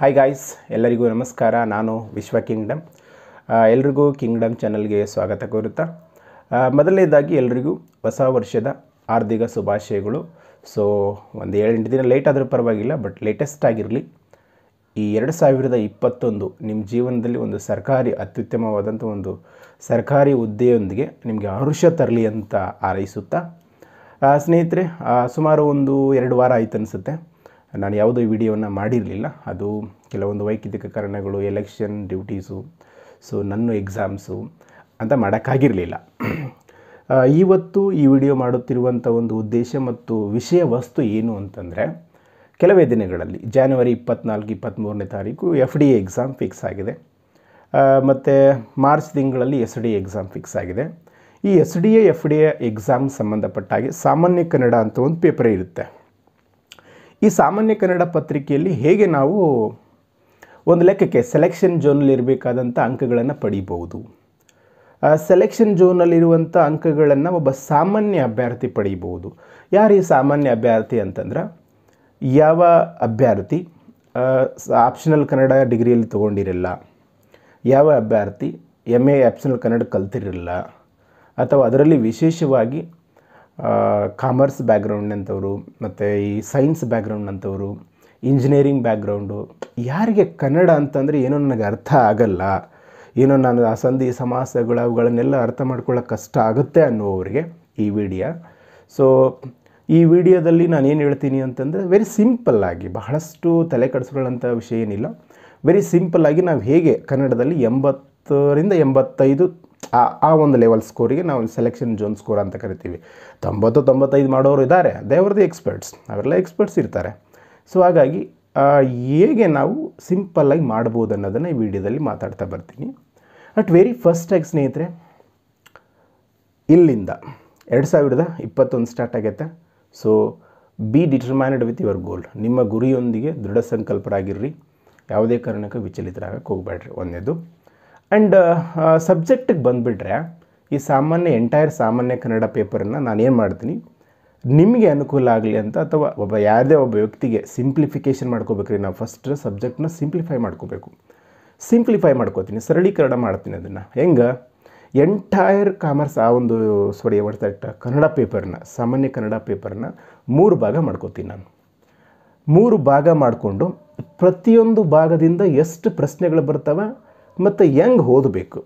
hi guys ಎಲ್ಲರಿಗೂ ನಮಸ್ಕಾರ ನಾನು ವಿಶ್ವ ಕಿಂಗ್ಡಮ್ ಎಲ್ರಿಗೂ ಕಿಂಗ್ಡಮ್ ಚಾನಲ್ಗೆ ಸ್ವಾಗತ ಕೋರುತ್ತಾ ಮೊದಲನೇದಾಗಿ ಎಲ್ರಿಗೂ ಹೊಸ ವರ್ಷದ ಆರ್ಥಿಕ ಶುಭಾಶಯಗಳು ಸೊ ಒಂದು ಏಳೆಂಟು ದಿನ ಲೇಟ್ ಆದರೂ ಪರವಾಗಿಲ್ಲ ಬಟ್ ಲೇಟೆಸ್ಟ್ ಆಗಿರಲಿ ಈ ಎರಡು ಸಾವಿರದ ಇಪ್ಪತ್ತೊಂದು ನಿಮ್ಮ ಜೀವನದಲ್ಲಿ ಒಂದು ಸರ್ಕಾರಿ ಅತ್ಯುತ್ತಮವಾದಂಥ ಒಂದು ಸರ್ಕಾರಿ ಹುದ್ದೆಯೊಂದಿಗೆ ನಿಮಗೆ ಆರುಷ ತರಲಿ ಅಂತ ಆರೈಸುತ್ತಾ ಸ್ನೇಹಿತರೆ ಸುಮಾರು ಒಂದು ಎರಡು ವಾರ ಆಯಿತು ಅನಿಸುತ್ತೆ ನಾನು ಯಾವುದೇ ವಿಡಿಯೋವನ್ನು ಮಾಡಿರಲಿಲ್ಲ ಅದು ಕೆಲವೊಂದು ವೈಯಕ್ತಿಕ ಕಾರಣಗಳು ಎಲೆಕ್ಷನ್ ಡ್ಯೂಟೀಸು ಸೊ ನನ್ನ ಎಕ್ಸಾಮ್ಸು ಅಂತ ಮಾಡೋಕ್ಕಾಗಿರಲಿಲ್ಲ ಇವತ್ತು ಈ ವಿಡಿಯೋ ಮಾಡುತ್ತಿರುವಂಥ ಒಂದು ಉದ್ದೇಶ ಮತ್ತು ವಿಷಯ ವಸ್ತು ಏನು ಅಂತಂದರೆ ಕೆಲವೇ ದಿನಗಳಲ್ಲಿ ಜಾನ್ವರಿ ಇಪ್ಪತ್ನಾಲ್ಕು ಇಪ್ಪತ್ತ್ಮೂರನೇ ತಾರೀಕು ಎಫ್ ಡಿ ಎಕ್ಸಾಮ್ ಫಿಕ್ಸ್ ಆಗಿದೆ ಮತ್ತು ಮಾರ್ಚ್ ತಿಂಗಳಲ್ಲಿ ಎಸ್ ಡಿ ಎಕ್ಸಾಮ್ ಫಿಕ್ಸ್ ಆಗಿದೆ ಈ S D A F D A exam ಸಂಬಂಧಪಟ್ಟ ಹಾಗೆ ಸಾಮಾನ್ಯ ಕನ್ನಡ ಅಂತ ಒಂದು ಪೇಪರ್ ಇರುತ್ತೆ ಈ ಸಾಮಾನ್ಯ ಕನ್ನಡ ಪತ್ರಿಕೆಯಲ್ಲಿ ಹೇಗೆ ನಾವು ಒಂದು ಲೆಕ್ಕಕ್ಕೆ ಸೆಲೆಕ್ಷನ್ ಝೋನಲ್ಲಿ ಇರಬೇಕಾದಂಥ ಅಂಕಗಳನ್ನು ಪಡೀಬಹುದು ಸೆಲೆಕ್ಷನ್ ಝೋನಲ್ಲಿರುವಂಥ ಅಂಕಗಳನ್ನು ಒಬ್ಬ ಸಾಮಾನ್ಯ ಅಭ್ಯರ್ಥಿ ಪಡೀಬಹುದು ಯಾರು ಈ ಸಾಮಾನ್ಯ ಅಭ್ಯರ್ಥಿ ಅಂತಂದ್ರೆ ಯಾವ ಅಭ್ಯರ್ಥಿ ಆಪ್ಷನಲ್ ಕನ್ನಡ ಡಿಗ್ರಿಯಲ್ಲಿ ತೊಗೊಂಡಿರಲ್ಲ ಯಾವ ಅಭ್ಯರ್ಥಿ ಎಮ್ ಎ ಆಪ್ಷನಲ್ ಕನ್ನಡ ಕಲ್ತಿರಲ್ಲ ಅಥವಾ ಅದರಲ್ಲಿ ವಿಶೇಷವಾಗಿ ಕಾಮರ್ಸ್ ಬ್ಯಾಕ್ಗ್ರೌಂಡ್ ಅಂಥವ್ರು ಮತ್ತು ಈ ಸೈನ್ಸ್ ಬ್ಯಾಕ್ಗ್ರೌಂಡ್ ಅಂಥವ್ರು ಇಂಜಿನಿಯರಿಂಗ್ ಬ್ಯಾಕ್ಗ್ರೌಂಡು ಯಾರಿಗೆ ಕನ್ನಡ ಅಂತಂದರೆ ಏನೋ ನನಗೆ ಅರ್ಥ ಆಗಲ್ಲ ಏನೋ ನಾನು ಆ ಸಂಧಿ ಸಮಾಸಗಳು ಅವುಗಳನ್ನೆಲ್ಲ ಅರ್ಥ ಮಾಡ್ಕೊಳ್ಳೋಕೆ ಕಷ್ಟ ಆಗುತ್ತೆ ಅನ್ನುವರಿಗೆ ಈ ವಿಡಿಯೋ ಸೊ ಈ ವಿಡಿಯೋದಲ್ಲಿ ನಾನು ಏನು ಹೇಳ್ತೀನಿ ಅಂತಂದರೆ ವೆರಿ ಸಿಂಪಲ್ಲಾಗಿ ಬಹಳಷ್ಟು ತಲೆ ಕೆಡಿಸ್ಕೊಳ್ಳೋಂಥ ವಿಷಯ ಏನಿಲ್ಲ ವೆರಿ ಸಿಂಪಲ್ಲಾಗಿ ನಾವು ಹೇಗೆ ಕನ್ನಡದಲ್ಲಿ ಎಂಬತ್ತು ತೊಂಬತ್ತರಿಂದ ಎಂಬತ್ತೈದು ಆ ಆ ಒಂದು ಲೆವೆಲ್ ಸ್ಕೋರಿಗೆ ನಾವು ಸೆಲೆಕ್ಷನ್ ಜೋನ್ ಸ್ಕೋರ್ ಅಂತ ಕರಿತೀವಿ ತೊಂಬತ್ತು ತೊಂಬತ್ತೈದು ಮಾಡೋರು ಇದ್ದಾರೆ ದೇವ್ರದ್ದು ಎಕ್ಸ್ಪರ್ಟ್ಸ್ ಅವರೆಲ್ಲ ಎಕ್ಸ್ಪರ್ಟ್ಸ್ ಇರ್ತಾರೆ ಸೊ ಹಾಗಾಗಿ ಹೇಗೆ ನಾವು ಸಿಂಪಲ್ಲಾಗಿ ಮಾಡ್ಬೋದು ಅನ್ನೋದನ್ನು ಈ ವಿಡಿಯೋದಲ್ಲಿ ಮಾತಾಡ್ತಾ ಬರ್ತೀನಿ ಅಟ್ ವೆರಿ ಫಸ್ಟಾಗಿ ಸ್ನೇಹಿತರೆ ಇಲ್ಲಿಂದ ಎರಡು ಸಾವಿರದ ಇಪ್ಪತ್ತೊಂದು ಸ್ಟಾರ್ಟ್ ಆಗುತ್ತೆ so be determined with your goal ನಿಮ್ಮ ಗುರಿಯೊಂದಿಗೆ ದೃಢ ಸಂಕಲ್ಪರಾಗಿರ್ರಿ ಯಾವುದೇ ಕಾರಣಕ್ಕೂ ವಿಚಲಿತರಾಗಕ್ಕೆ ಹೋಗ್ಬೇಡ್ರಿ ಒಂದೇದು Uh, ಆ್ಯಂಡ್ ಸಬ್ಜೆಕ್ಟಿಗೆ ಬಂದುಬಿಟ್ರೆ ಈ ಸಾಮಾನ್ಯ ಎಂಟೈರ್ ಸಾಮಾನ್ಯ ಕನ್ನಡ ಪೇಪರನ್ನು ಏನು ಮಾಡ್ತೀನಿ ನಿಮಗೆ ಅನುಕೂಲ ಆಗಲಿ ಅಂತ ಅಥವಾ ಒಬ್ಬ ಯಾರದೇ ಒಬ್ಬ ವ್ಯಕ್ತಿಗೆ ಸಿಂಪ್ಲಿಫಿಕೇಷನ್ ಮಾಡ್ಕೋಬೇಕ್ರಿ ನಾವು ಫಸ್ಟ್ ಸಬ್ಜೆಕ್ಟ್ನ ಸಿಂಪ್ಲಿಫೈ ಮಾಡ್ಕೋಬೇಕು ಸಿಂಪ್ಲಿಫೈ ಮಾಡ್ಕೋತೀನಿ ಸರಳೀಕರಣ ಮಾಡ್ತೀನಿ ಅದನ್ನು ಹೆಂಗೆ ಎಂಟೈರ್ ಕಾಮರ್ಸ್ ಆ ಒಂದು ಸಾರಿ ಒಡ್ತಾಯಿಟ್ಟ ಕನ್ನಡ ಪೇಪರ್ನ ಸಾಮಾನ್ಯ ಕನ್ನಡ ಪೇಪರ್ನ ಮೂರು ಭಾಗ ಮಾಡ್ಕೋತೀನಿ ನಾನು ಮೂರು ಭಾಗ ಮಾಡಿಕೊಂಡು ಪ್ರತಿಯೊಂದು ಭಾಗದಿಂದ ಎಷ್ಟು ಪ್ರಶ್ನೆಗಳು ಬರ್ತವೆ ಮತ್ತು ಹೆಂಗೆ ಓದಬೇಕು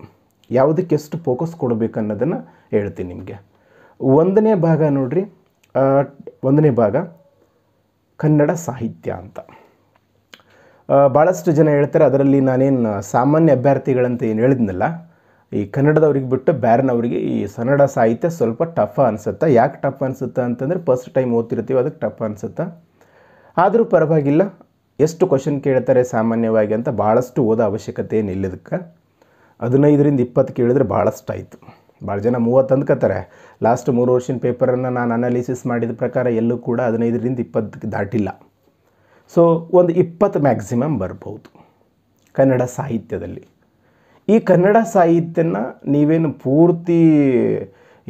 ಯಾವುದಕ್ಕೆ ಎಷ್ಟು ಫೋಕಸ್ ಕೊಡಬೇಕು ಅನ್ನೋದನ್ನು ಹೇಳ್ತೀನಿ ನಿಮಗೆ ಒಂದನೇ ಭಾಗ ನೋಡಿರಿ ಒಂದನೇ ಭಾಗ ಕನ್ನಡ ಸಾಹಿತ್ಯ ಅಂತ ಭಾಳಷ್ಟು ಜನ ಹೇಳ್ತಾರೆ ಅದರಲ್ಲಿ ನಾನೇನು ಸಾಮಾನ್ಯ ಅಭ್ಯರ್ಥಿಗಳಂತ ಏನು ಹೇಳಿದ್ನಲ್ಲ ಈ ಕನ್ನಡದವ್ರಿಗೆ ಬಿಟ್ಟು ಬ್ಯಾರನವ್ರಿಗೆ ಈ ಕನ್ನಡ ಸಾಹಿತ್ಯ ಸ್ವಲ್ಪ ಟಫ್ ಅನಿಸುತ್ತೆ ಯಾಕೆ ಟಫ್ ಅನಿಸುತ್ತೆ ಅಂತಂದರೆ ಫಸ್ಟ್ ಟೈಮ್ ಓದ್ತಿರ್ತೀವಿ ಅದಕ್ಕೆ ಟಫ್ ಅನಿಸುತ್ತೆ ಆದರೂ ಪರವಾಗಿಲ್ಲ ಎಷ್ಟು ಕ್ವಶನ್ ಕೇಳ್ತಾರೆ ಸಾಮಾನ್ಯವಾಗಿ ಅಂತ ಭಾಳಷ್ಟು ಓದೋ ಅವಶ್ಯಕತೆ ಏನಿಲ್ಲದಕ್ಕೆ ಇದಕ್ಕೆ ಹದಿನೈದರಿಂದ ಇಪ್ಪತ್ತು ಕೇಳಿದ್ರೆ ಭಾಳಷ್ಟು ಆಯಿತು ಭಾಳ ಜನ ಮೂವತ್ತು ಅಂದ್ಕೋತಾರೆ ಲಾಸ್ಟ್ ಮೂರು ವರ್ಷದ ಪೇಪರನ್ನು ನಾನು ಅನಾಲಿಸಿಸ್ ಮಾಡಿದ ಪ್ರಕಾರ ಎಲ್ಲೂ ಕೂಡ ಹದಿನೈದರಿಂದ ಇಪ್ಪತ್ತಕ್ಕೆ ದಾಟಿಲ್ಲ ಸೊ ಒಂದು ಇಪ್ಪತ್ತು ಮ್ಯಾಕ್ಸಿಮಮ್ ಬರ್ಬೋದು ಕನ್ನಡ ಸಾಹಿತ್ಯದಲ್ಲಿ ಈ ಕನ್ನಡ ಸಾಹಿತ್ಯನ ನೀವೇನು ಪೂರ್ತಿ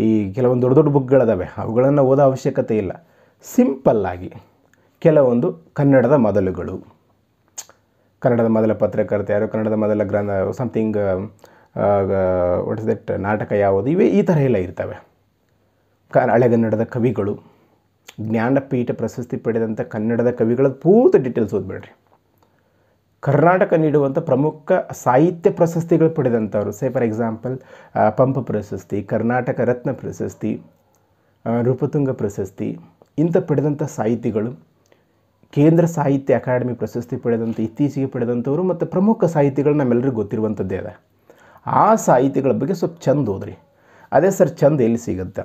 ಈ ಕೆಲವೊಂದು ದೊಡ್ಡ ದೊಡ್ಡ ಬುಕ್ಗಳಿದಾವೆ ಅವುಗಳನ್ನು ಓದೋ ಅವಶ್ಯಕತೆ ಇಲ್ಲ ಸಿಂಪಲ್ಲಾಗಿ ಕೆಲವೊಂದು ಕನ್ನಡದ ಮೊದಲುಗಳು ಕನ್ನಡದ ಮೊದಲ ಪತ್ರಕರ್ತ ಯಾರು ಕನ್ನಡದ ಮೊದಲ ಗ್ರಂಥ ಸಮಥಿಂಗ್ ವಾಟ್ ಇಸ್ ದಟ್ ನಾಟಕ ಯಾವುದು ಇವೆ ಈ ಥರ ಎಲ್ಲ ಇರ್ತವೆ ಕ ಹಳೆಗನ್ನಡದ ಕವಿಗಳು ಜ್ಞಾನಪೀಠ ಪ್ರಶಸ್ತಿ ಪಡೆದಂಥ ಕನ್ನಡದ ಕವಿಗಳ ಪೂರ್ತಿ ಡೀಟೇಲ್ಸ್ ಓದ್ಬೇಡ್ರಿ ಕರ್ನಾಟಕ ನೀಡುವಂಥ ಪ್ರಮುಖ ಸಾಹಿತ್ಯ ಪ್ರಶಸ್ತಿಗಳು ಪಡೆದಂಥವ್ರು ಸೇ ಫಾರ್ ಎಕ್ಸಾಂಪಲ್ ಪಂಪ ಪ್ರಶಸ್ತಿ ಕರ್ನಾಟಕ ರತ್ನ ಪ್ರಶಸ್ತಿ uh, ರೂಪತುಂಗ ಪ್ರಶಸ್ತಿ ಇಂಥ ಪಡೆದಂಥ ಸಾಹಿತಿಗಳು ಕೇಂದ್ರ ಸಾಹಿತ್ಯ ಅಕಾಡೆಮಿ ಪ್ರಶಸ್ತಿ ಪಡೆದಂಥ ಇತ್ತೀಚೆಗೆ ಪಡೆದಂಥವರು ಮತ್ತು ಪ್ರಮುಖ ಸಾಹಿತಿಗಳು ನಮ್ಮೆಲ್ಲರಿಗೂ ಗೊತ್ತಿರುವಂಥದ್ದೇ ಅದ ಆ ಸಾಹಿತಿಗಳ ಬಗ್ಗೆ ಸ್ವಲ್ಪ ಚಂದ ಓದ್ರಿ ಅದೇ ಸರ್ ಚಂದ ಎಲ್ಲಿ ಸಿಗುತ್ತೆ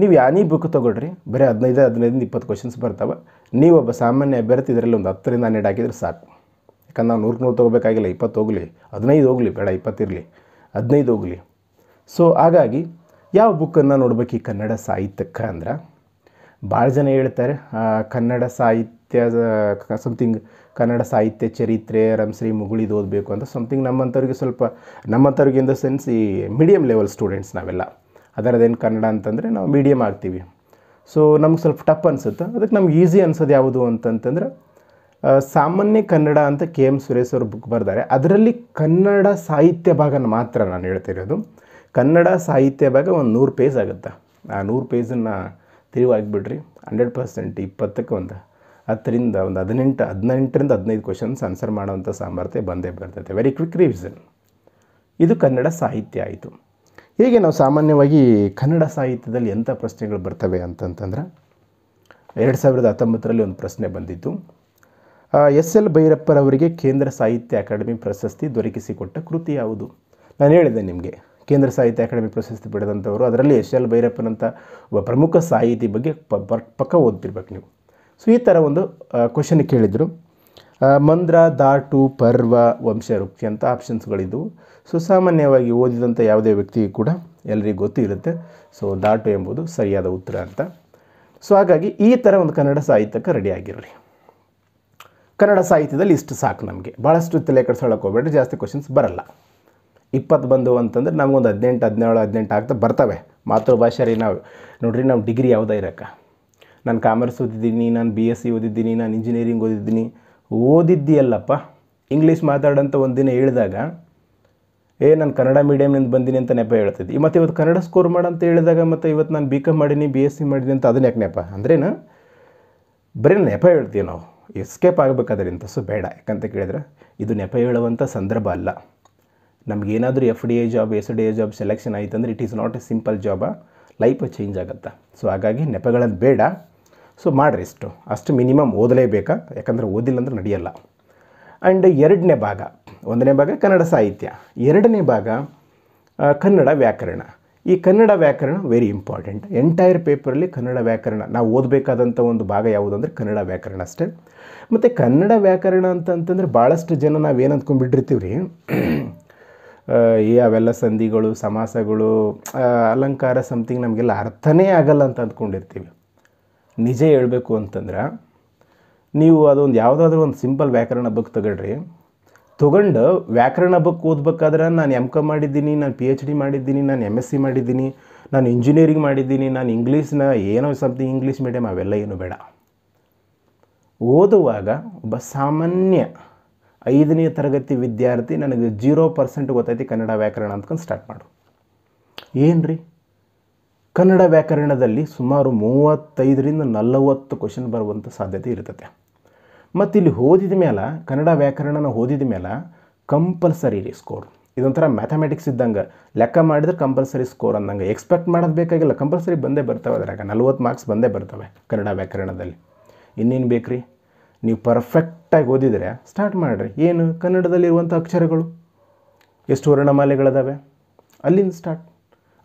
ನೀವು ಯಾನೀ ಬುಕ್ ತೊಗೊಳ್ರಿ ಬರೀ ಹದಿನೈದು ಹದಿನೈದಿಂದ ಇಪ್ಪತ್ತು ಕ್ವಶನ್ಸ್ ಬರ್ತಾವೆ ನೀವು ಒಬ್ಬ ಸಾಮಾನ್ಯ ಅಭ್ಯರ್ಥಿ ಇದರಲ್ಲಿ ಒಂದು ಹತ್ತರಿಂದ ಹನ್ನೆರಡು ಹಾಕಿದರೆ ಸಾಕು ಯಾಕಂದ್ರೆ ನಾವು ನೂರು ನೂರು ತೊಗೋಬೇಕಾಗಿಲ್ಲ ಇಪ್ಪತ್ತು ಹೋಗಲಿ ಹದಿನೈದು ಹೋಗಲಿ ಬೇಡ ಇಪ್ಪತ್ತಿರಲಿ ಹದಿನೈದು ಹೋಗಲಿ ಸೊ ಹಾಗಾಗಿ ಯಾವ ಬುಕ್ಕನ್ನು ನೋಡ್ಬೇಕು ಈ ಕನ್ನಡ ಸಾಹಿತ್ಯಕ್ಕೆ ಅಂದ್ರೆ ಭಾಳ ಜನ ಹೇಳ್ತಾರೆ ಕನ್ನಡ ಸಾಹಿತ್ಯದ ಸಮಥಿಂಗ್ ಕನ್ನಡ ಸಾಹಿತ್ಯ ಚರಿತ್ರೆ ಶ್ರೀ ಮುಗುಳಿದು ಓದಬೇಕು ಅಂತ ಸಮಥಿಂಗ್ ನಮ್ಮಂಥವ್ರಿಗೆ ಸ್ವಲ್ಪ ನಮ್ಮಂಥವ್ರಿಗೆ ಇನ್ ದ ಸೆನ್ಸ್ ಈ ಮೀಡಿಯಮ್ ಲೆವೆಲ್ ಸ್ಟೂಡೆಂಟ್ಸ್ ನಾವೆಲ್ಲ ಅದರದೇನು ಕನ್ನಡ ಅಂತಂದರೆ ನಾವು ಮೀಡಿಯಮ್ ಆಗ್ತೀವಿ ಸೊ ನಮ್ಗೆ ಸ್ವಲ್ಪ ಟಫ್ ಅನಿಸುತ್ತೆ ಅದಕ್ಕೆ ನಮ್ಗೆ ಈಸಿ ಅನ್ಸೋದು ಯಾವುದು ಅಂತಂತಂದ್ರೆ ಸಾಮಾನ್ಯ ಕನ್ನಡ ಅಂತ ಕೆ ಎಮ್ ಸುರೇಶ್ ಅವರು ಬುಕ್ ಬರ್ದಾರೆ ಅದರಲ್ಲಿ ಕನ್ನಡ ಸಾಹಿತ್ಯ ಭಾಗನ ಮಾತ್ರ ನಾನು ಹೇಳ್ತಿರೋದು ಕನ್ನಡ ಸಾಹಿತ್ಯ ಭಾಗ ಒಂದು ನೂರು ಪೇಜ್ ಆಗುತ್ತೆ ಆ ನೂರು ಪೇಜನ್ನು ತಿರುವಾಗಿಬಿಡ್ರಿ ಹಂಡ್ರೆಡ್ ಪರ್ಸೆಂಟ್ ಇಪ್ಪತ್ತಕ್ಕೆ ಒಂದು ಹತ್ತರಿಂದ ಒಂದು ಹದಿನೆಂಟು ಹದಿನೆಂಟರಿಂದ ಹದಿನೈದು ಕ್ವಶನ್ಸ್ ಆನ್ಸರ್ ಮಾಡೋವಂಥ ಸಾಮರ್ಥ್ಯ ಬಂದೇ ಬರ್ತೈತೆ ವೆರಿ ಕ್ವಿಕ್ ರಿವಿಷನ್ ಇದು ಕನ್ನಡ ಸಾಹಿತ್ಯ ಆಯಿತು ಹೀಗೆ ನಾವು ಸಾಮಾನ್ಯವಾಗಿ ಕನ್ನಡ ಸಾಹಿತ್ಯದಲ್ಲಿ ಎಂಥ ಪ್ರಶ್ನೆಗಳು ಬರ್ತವೆ ಅಂತಂತಂದ್ರೆ ಎರಡು ಸಾವಿರದ ಹತ್ತೊಂಬತ್ತರಲ್ಲಿ ಒಂದು ಪ್ರಶ್ನೆ ಬಂದಿತ್ತು ಎಸ್ ಎಲ್ ಭೈರಪ್ಪರವರಿಗೆ ಕೇಂದ್ರ ಸಾಹಿತ್ಯ ಅಕಾಡೆಮಿ ಪ್ರಶಸ್ತಿ ದೊರಕಿಸಿಕೊಟ್ಟ ಕೃತಿ ಯಾವುದು ನಾನು ಹೇಳಿದೆ ನಿಮಗೆ ಕೇಂದ್ರ ಸಾಹಿತ್ಯ ಅಕಾಡೆಮಿ ಪ್ರಶಸ್ತಿ ಪಡೆದಂಥವರು ಅದರಲ್ಲಿ ಎಸ್ ಎಲ್ ಭೈರಪ್ಪನಂಥ ಒಬ್ಬ ಪ್ರಮುಖ ಸಾಹಿತಿ ಬಗ್ಗೆ ಪಕ್ಕ ಓದ್ತಿರ್ಬೇಕು ನೀವು ಸೊ ಈ ಥರ ಒಂದು ಕ್ವಶನ್ ಕೇಳಿದರು ಮಂದ್ರ ದಾಟು ಪರ್ವ ವಂಶರುಕ್ತಿ ಅಂತ ಆಪ್ಷನ್ಸ್ಗಳಿದ್ದವು ಸೊ ಸಾಮಾನ್ಯವಾಗಿ ಓದಿದಂಥ ಯಾವುದೇ ವ್ಯಕ್ತಿಗೂ ಕೂಡ ಎಲ್ಲರಿಗೂ ಗೊತ್ತಿರುತ್ತೆ ಇರುತ್ತೆ ಸೊ ದಾಟು ಎಂಬುದು ಸರಿಯಾದ ಉತ್ತರ ಅಂತ ಸೊ ಹಾಗಾಗಿ ಈ ಥರ ಒಂದು ಕನ್ನಡ ಸಾಹಿತ್ಯಕ್ಕೆ ರೆಡಿಯಾಗಿರ್ರಿ ಕನ್ನಡ ಸಾಹಿತ್ಯದಲ್ಲಿ ಇಷ್ಟು ಸಾಕು ನಮಗೆ ಭಾಳಷ್ಟು ತಲೆ ಕಡಿಸ್ಕೊಳ್ಳೋಕೆ ಹೋಗ್ಬೇಡ್ರಿ ಜಾಸ್ತಿ ಕ್ವಶನ್ಸ್ ಬರಲ್ಲ ಇಪ್ಪತ್ತು ಬಂದು ಅಂತಂದ್ರೆ ನಮಗೊಂದು ಹದಿನೆಂಟು ಹದಿನೇಳು ಹದಿನೆಂಟು ಆಗ್ತಾ ಬರ್ತವೆ ಮಾತೃಭಾಷೆ ರೀ ನಾವು ನೋಡ್ರಿ ನಮ್ಮ ಡಿಗ್ರಿ ಯಾವುದೇ ಇರೋಕ್ಕೆ ನಾನು ಕಾಮರ್ಸ್ ಓದಿದ್ದೀನಿ ನಾನು ಬಿ ಎಸ್ ಸಿ ಓದಿದ್ದೀನಿ ನಾನು ಇಂಜಿನಿಯರಿಂಗ್ ಓದಿದ್ದೀನಿ ಓದಿದ್ದೀಯಲ್ಲಪ್ಪ ಇಂಗ್ಲೀಷ್ ಮಾತಾಡೋಂಥ ಒಂದು ದಿನ ಹೇಳಿದಾಗ ಏ ನಾನು ಕನ್ನಡ ಮೀಡಿಯಮ್ನಿಂದ ಬಂದೀನಿ ಅಂತ ನೆಪ ಹೇಳ್ತಿದ್ದೆ ಮತ್ತು ಇವತ್ತು ಕನ್ನಡ ಸ್ಕೋರ್ ಮಾಡಂತ ಹೇಳಿದಾಗ ಮತ್ತು ಇವತ್ತು ನಾನು ಬಿ ಕಾಮ್ ಮಾಡೀನಿ ಬಿ ಎಸ್ ಸಿ ಮಾಡೀನಿ ಅಂತ ಅದನ್ನ ಯಾಕೆ ನೆಪ ಅಂದ್ರೇನು ಬರೀ ನೆಪ ಹೇಳ್ತೀವಿ ನಾವು ಎಸ್ಕೇಪ್ ಆಗಬೇಕಾದ್ರೆ ಸೊ ಬೇಡ ಯಾಕಂತ ಕೇಳಿದ್ರೆ ಇದು ನೆಪ ಹೇಳುವಂಥ ಸಂದರ್ಭ ಅಲ್ಲ ಏನಾದರೂ F D A job S D A job selection ಆಯಿತು ಅಂದರೆ it is not a simple job life change ಆಗುತ್ತೆ ಸೊ ಹಾಗಾಗಿ ನೆಪಗಳನ್ನು ಬೇಡ ಸೊ ಮಾಡಿರಿ ಇಷ್ಟು ಅಷ್ಟು ಮಿನಿಮಮ್ ಓದಲೇಬೇಕಾ ಯಾಕಂದರೆ ಓದಿಲ್ಲ ಅಂದ್ರೆ ನಡೆಯಲ್ಲ ಆ್ಯಂಡ್ ಎರಡನೇ ಭಾಗ ಒಂದನೇ ಭಾಗ ಕನ್ನಡ ಸಾಹಿತ್ಯ ಎರಡನೇ ಭಾಗ ಕನ್ನಡ ವ್ಯಾಕರಣ ಈ ಕನ್ನಡ ವ್ಯಾಕರಣ ವೆರಿ ಇಂಪಾರ್ಟೆಂಟ್ ಎಂಟೈರ್ ಪೇಪರಲ್ಲಿ ಕನ್ನಡ ವ್ಯಾಕರಣ ನಾವು ಓದಬೇಕಾದಂಥ ಒಂದು ಭಾಗ ಯಾವುದು ಕನ್ನಡ ವ್ಯಾಕರಣ ಅಷ್ಟೇ ಮತ್ತು ಕನ್ನಡ ವ್ಯಾಕರಣ ಅಂತಂತಂದರೆ ಭಾಳಷ್ಟು ಜನ ನಾವೇನು ಅಂದ್ಕೊಂಡ್ಬಿಟ್ಟಿರ್ತೀವಿ ರೀ ಈ ಅವೆಲ್ಲ ಸಂಧಿಗಳು ಸಮಾಸಗಳು ಅಲಂಕಾರ ಸಮಥಿಂಗ್ ನಮಗೆಲ್ಲ ಅರ್ಥನೇ ಆಗಲ್ಲ ಅಂತ ಅಂದ್ಕೊಂಡಿರ್ತೀವಿ ನಿಜ ಹೇಳಬೇಕು ಅಂತಂದ್ರೆ ನೀವು ಅದೊಂದು ಯಾವುದಾದ್ರೂ ಒಂದು ಸಿಂಪಲ್ ವ್ಯಾಕರಣ ಬುಕ್ ತಗೊಳ್ರಿ ತೊಗೊಂಡು ವ್ಯಾಕರಣ ಬುಕ್ ಓದ್ಬೇಕಾದ್ರೆ ನಾನು ಎಮ್ ಕಾಮ್ ಮಾಡಿದ್ದೀನಿ ನಾನು ಪಿ ಎಚ್ ಡಿ ಮಾಡಿದ್ದೀನಿ ನಾನು ಎಮ್ ಎಸ್ ಸಿ ಮಾಡಿದ್ದೀನಿ ನಾನು ಇಂಜಿನಿಯರಿಂಗ್ ಮಾಡಿದ್ದೀನಿ ನಾನು ಇಂಗ್ಲೀಷ್ನ ಏನೋ ಸಮಥಿಂಗ್ ಇಂಗ್ಲೀಷ್ ಮೀಡಿಯಮ್ ಅವೆಲ್ಲ ಏನು ಬೇಡ ಓದುವಾಗ ಒಬ್ಬ ಸಾಮಾನ್ಯ ಐದನೇ ತರಗತಿ ವಿದ್ಯಾರ್ಥಿ ನನಗೆ ಜೀರೋ ಪರ್ಸೆಂಟ್ ಗೊತ್ತೈತಿ ಕನ್ನಡ ವ್ಯಾಕರಣ ಅಂದ್ಕೊಂಡು ಸ್ಟಾರ್ಟ್ ಮಾಡು ಏನು ರೀ ಕನ್ನಡ ವ್ಯಾಕರಣದಲ್ಲಿ ಸುಮಾರು ಮೂವತ್ತೈದರಿಂದ ನಲವತ್ತು ಕ್ವಶನ್ ಬರುವಂಥ ಸಾಧ್ಯತೆ ಇರ್ತದೆ ಮತ್ತು ಇಲ್ಲಿ ಓದಿದ ಮೇಲೆ ಕನ್ನಡ ವ್ಯಾಕರಣನ ಓದಿದ ಮೇಲೆ ಕಂಪಲ್ಸರಿ ರೀ ಸ್ಕೋರ್ ಇದೊಂಥರ ಮ್ಯಾಥಮೆಟಿಕ್ಸ್ ಇದ್ದಂಗೆ ಲೆಕ್ಕ ಮಾಡಿದ್ರೆ ಕಂಪಲ್ಸರಿ ಸ್ಕೋರ್ ಅಂದಂಗೆ ಎಕ್ಸ್ಪೆಕ್ಟ್ ಮಾಡೋದು ಬೇಕಾಗಿಲ್ಲ ಕಂಪಲ್ಸರಿ ಬಂದೇ ಬರ್ತವೆ ಅದ್ರಾಗ ನಲ್ವತ್ತು ಮಾರ್ಕ್ಸ್ ಬಂದೇ ಬರ್ತವೆ ಕನ್ನಡ ವ್ಯಾಕರಣದಲ್ಲಿ ಇನ್ನೇನು ಬೇಕು ರೀ ನೀವು ಪರ್ಫೆಕ್ಟಾಗಿ ಓದಿದರೆ ಸ್ಟಾರ್ಟ್ ಮಾಡಿರಿ ಏನು ಕನ್ನಡದಲ್ಲಿರುವಂಥ ಅಕ್ಷರಗಳು ಎಷ್ಟು ವರ್ಣಮಾಲೆಗಳಿದಾವೆ ಅಲ್ಲಿಂದ ಸ್ಟಾರ್ಟ್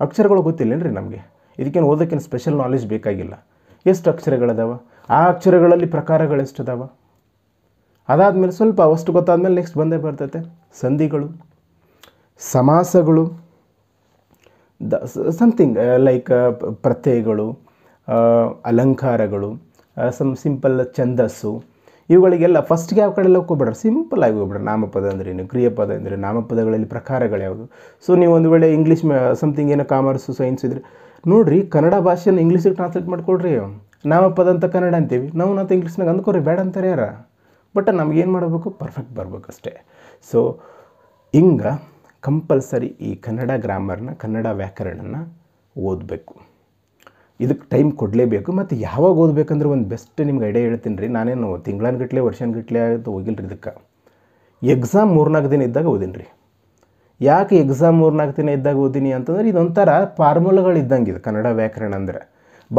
ಅಕ್ಷರಗಳು ಗೊತ್ತಿಲ್ಲೇನು ರೀ ನಮಗೆ ಇದಕ್ಕೇನು ಓದೋಕ್ಕೇನು ಸ್ಪೆಷಲ್ ನಾಲೆಜ್ ಬೇಕಾಗಿಲ್ಲ ಎಷ್ಟು ಅಕ್ಷರಗಳಿದಾವೆ ಆ ಅಕ್ಷರಗಳಲ್ಲಿ ಪ್ರಕಾರಗಳು ಎಷ್ಟಿದಾವೆ ಅದಾದಮೇಲೆ ಸ್ವಲ್ಪ ಅವಷ್ಟು ಗೊತ್ತಾದಮೇಲೆ ನೆಕ್ಸ್ಟ್ ಬಂದೇ ಬರ್ತೈತೆ ಸಂಧಿಗಳು ಸಮಾಸಗಳು ದ ಸಮಥಿಂಗ್ ಲೈಕ್ ಪ್ರತ್ಯಯಗಳು ಅಲಂಕಾರಗಳು ಸಮ್ ಸಿಂಪಲ್ ಛಂದಸ್ಸು ಇವುಗಳಿಗೆಲ್ಲ ಫಸ್ಟ್ಗೆ ಯಾವ ಕಡೆ ಹೋಗ್ಬಿಡ್ರಿ ಸಿಂಪಲ್ ಆಗಿ ಹೋಗ್ಬಿಡ್ರಿ ನಾಮಪದ ಏನು ಕ್ರಿಯಪದ ಅಂದರೆ ನಾಮಪದಗಳಲ್ಲಿ ಪ್ರಕಾರಗಳು ಯಾವುದು ಸೊ ನೀವು ಒಂದು ವೇಳೆ ಇಂಗ್ಲೀಷ್ ಸಮಥಿಂಗ್ ಏನೋ ಕಾಮರ್ಸು ಸೈನ್ಸ್ ಇದ್ರೆ ನೋಡಿರಿ ಕನ್ನಡ ಭಾಷೆನ ಇಂಗ್ಲೀಷಿಗೆ ಟ್ರಾನ್ಸ್ಲೇಟ್ ಮಾಡಿಕೊಡ್ರಿ ನಾಮಪದ ಅಂತ ಕನ್ನಡ ಅಂತೀವಿ ನಾವು ನಾವು ಇಂಗ್ಲೀಷ್ನಾಗ ಅಂದ್ಕೋರಿ ಬೇಡ ಅಂತಾರೆ ಯಾರ ಬಟ್ ಏನು ಮಾಡಬೇಕು ಪರ್ಫೆಕ್ಟ್ ಬರಬೇಕು ಅಷ್ಟೇ ಸೊ ಹಿಂಗೆ ಕಂಪಲ್ಸರಿ ಈ ಕನ್ನಡ ಗ್ರಾಮರ್ನ ಕನ್ನಡ ವ್ಯಾಕರಣನ ಓದಬೇಕು ಇದಕ್ಕೆ ಟೈಮ್ ಕೊಡಲೇಬೇಕು ಮತ್ತು ಯಾವಾಗ ಓದಬೇಕಂದ್ರೆ ಒಂದು ಬೆಸ್ಟ್ ನಿಮ್ಗೆ ಐಡಿಯಾ ಹೇಳ್ತೀನಿ ರೀ ನಾನೇನು ತಿಂಗಳನ್ಗಟ್ಲೆ ವರ್ಷನ್ಗಟ್ಲೆ ಅದು ಹೋಗಿಲ್ಲ ರೀ ಇದಕ್ಕೆ ಎಕ್ಸಾಮ್ ಮೂರ್ನಾಲ್ಕು ದಿನ ಇದ್ದಾಗ ಓದೀನಿ ರೀ ಯಾಕೆ ಎಕ್ಸಾಮ್ ಮೂರ್ನಾಲ್ಕು ದಿನ ಇದ್ದಾಗ ಓದಿನಿ ಅಂತಂದ್ರೆ ಇದೊಂಥರ ಫಾರ್ಮುಲಾಗಳು ಇದ್ದಂಗೆ ಇದು ಕನ್ನಡ ವ್ಯಾಕರಣ ಅಂದರೆ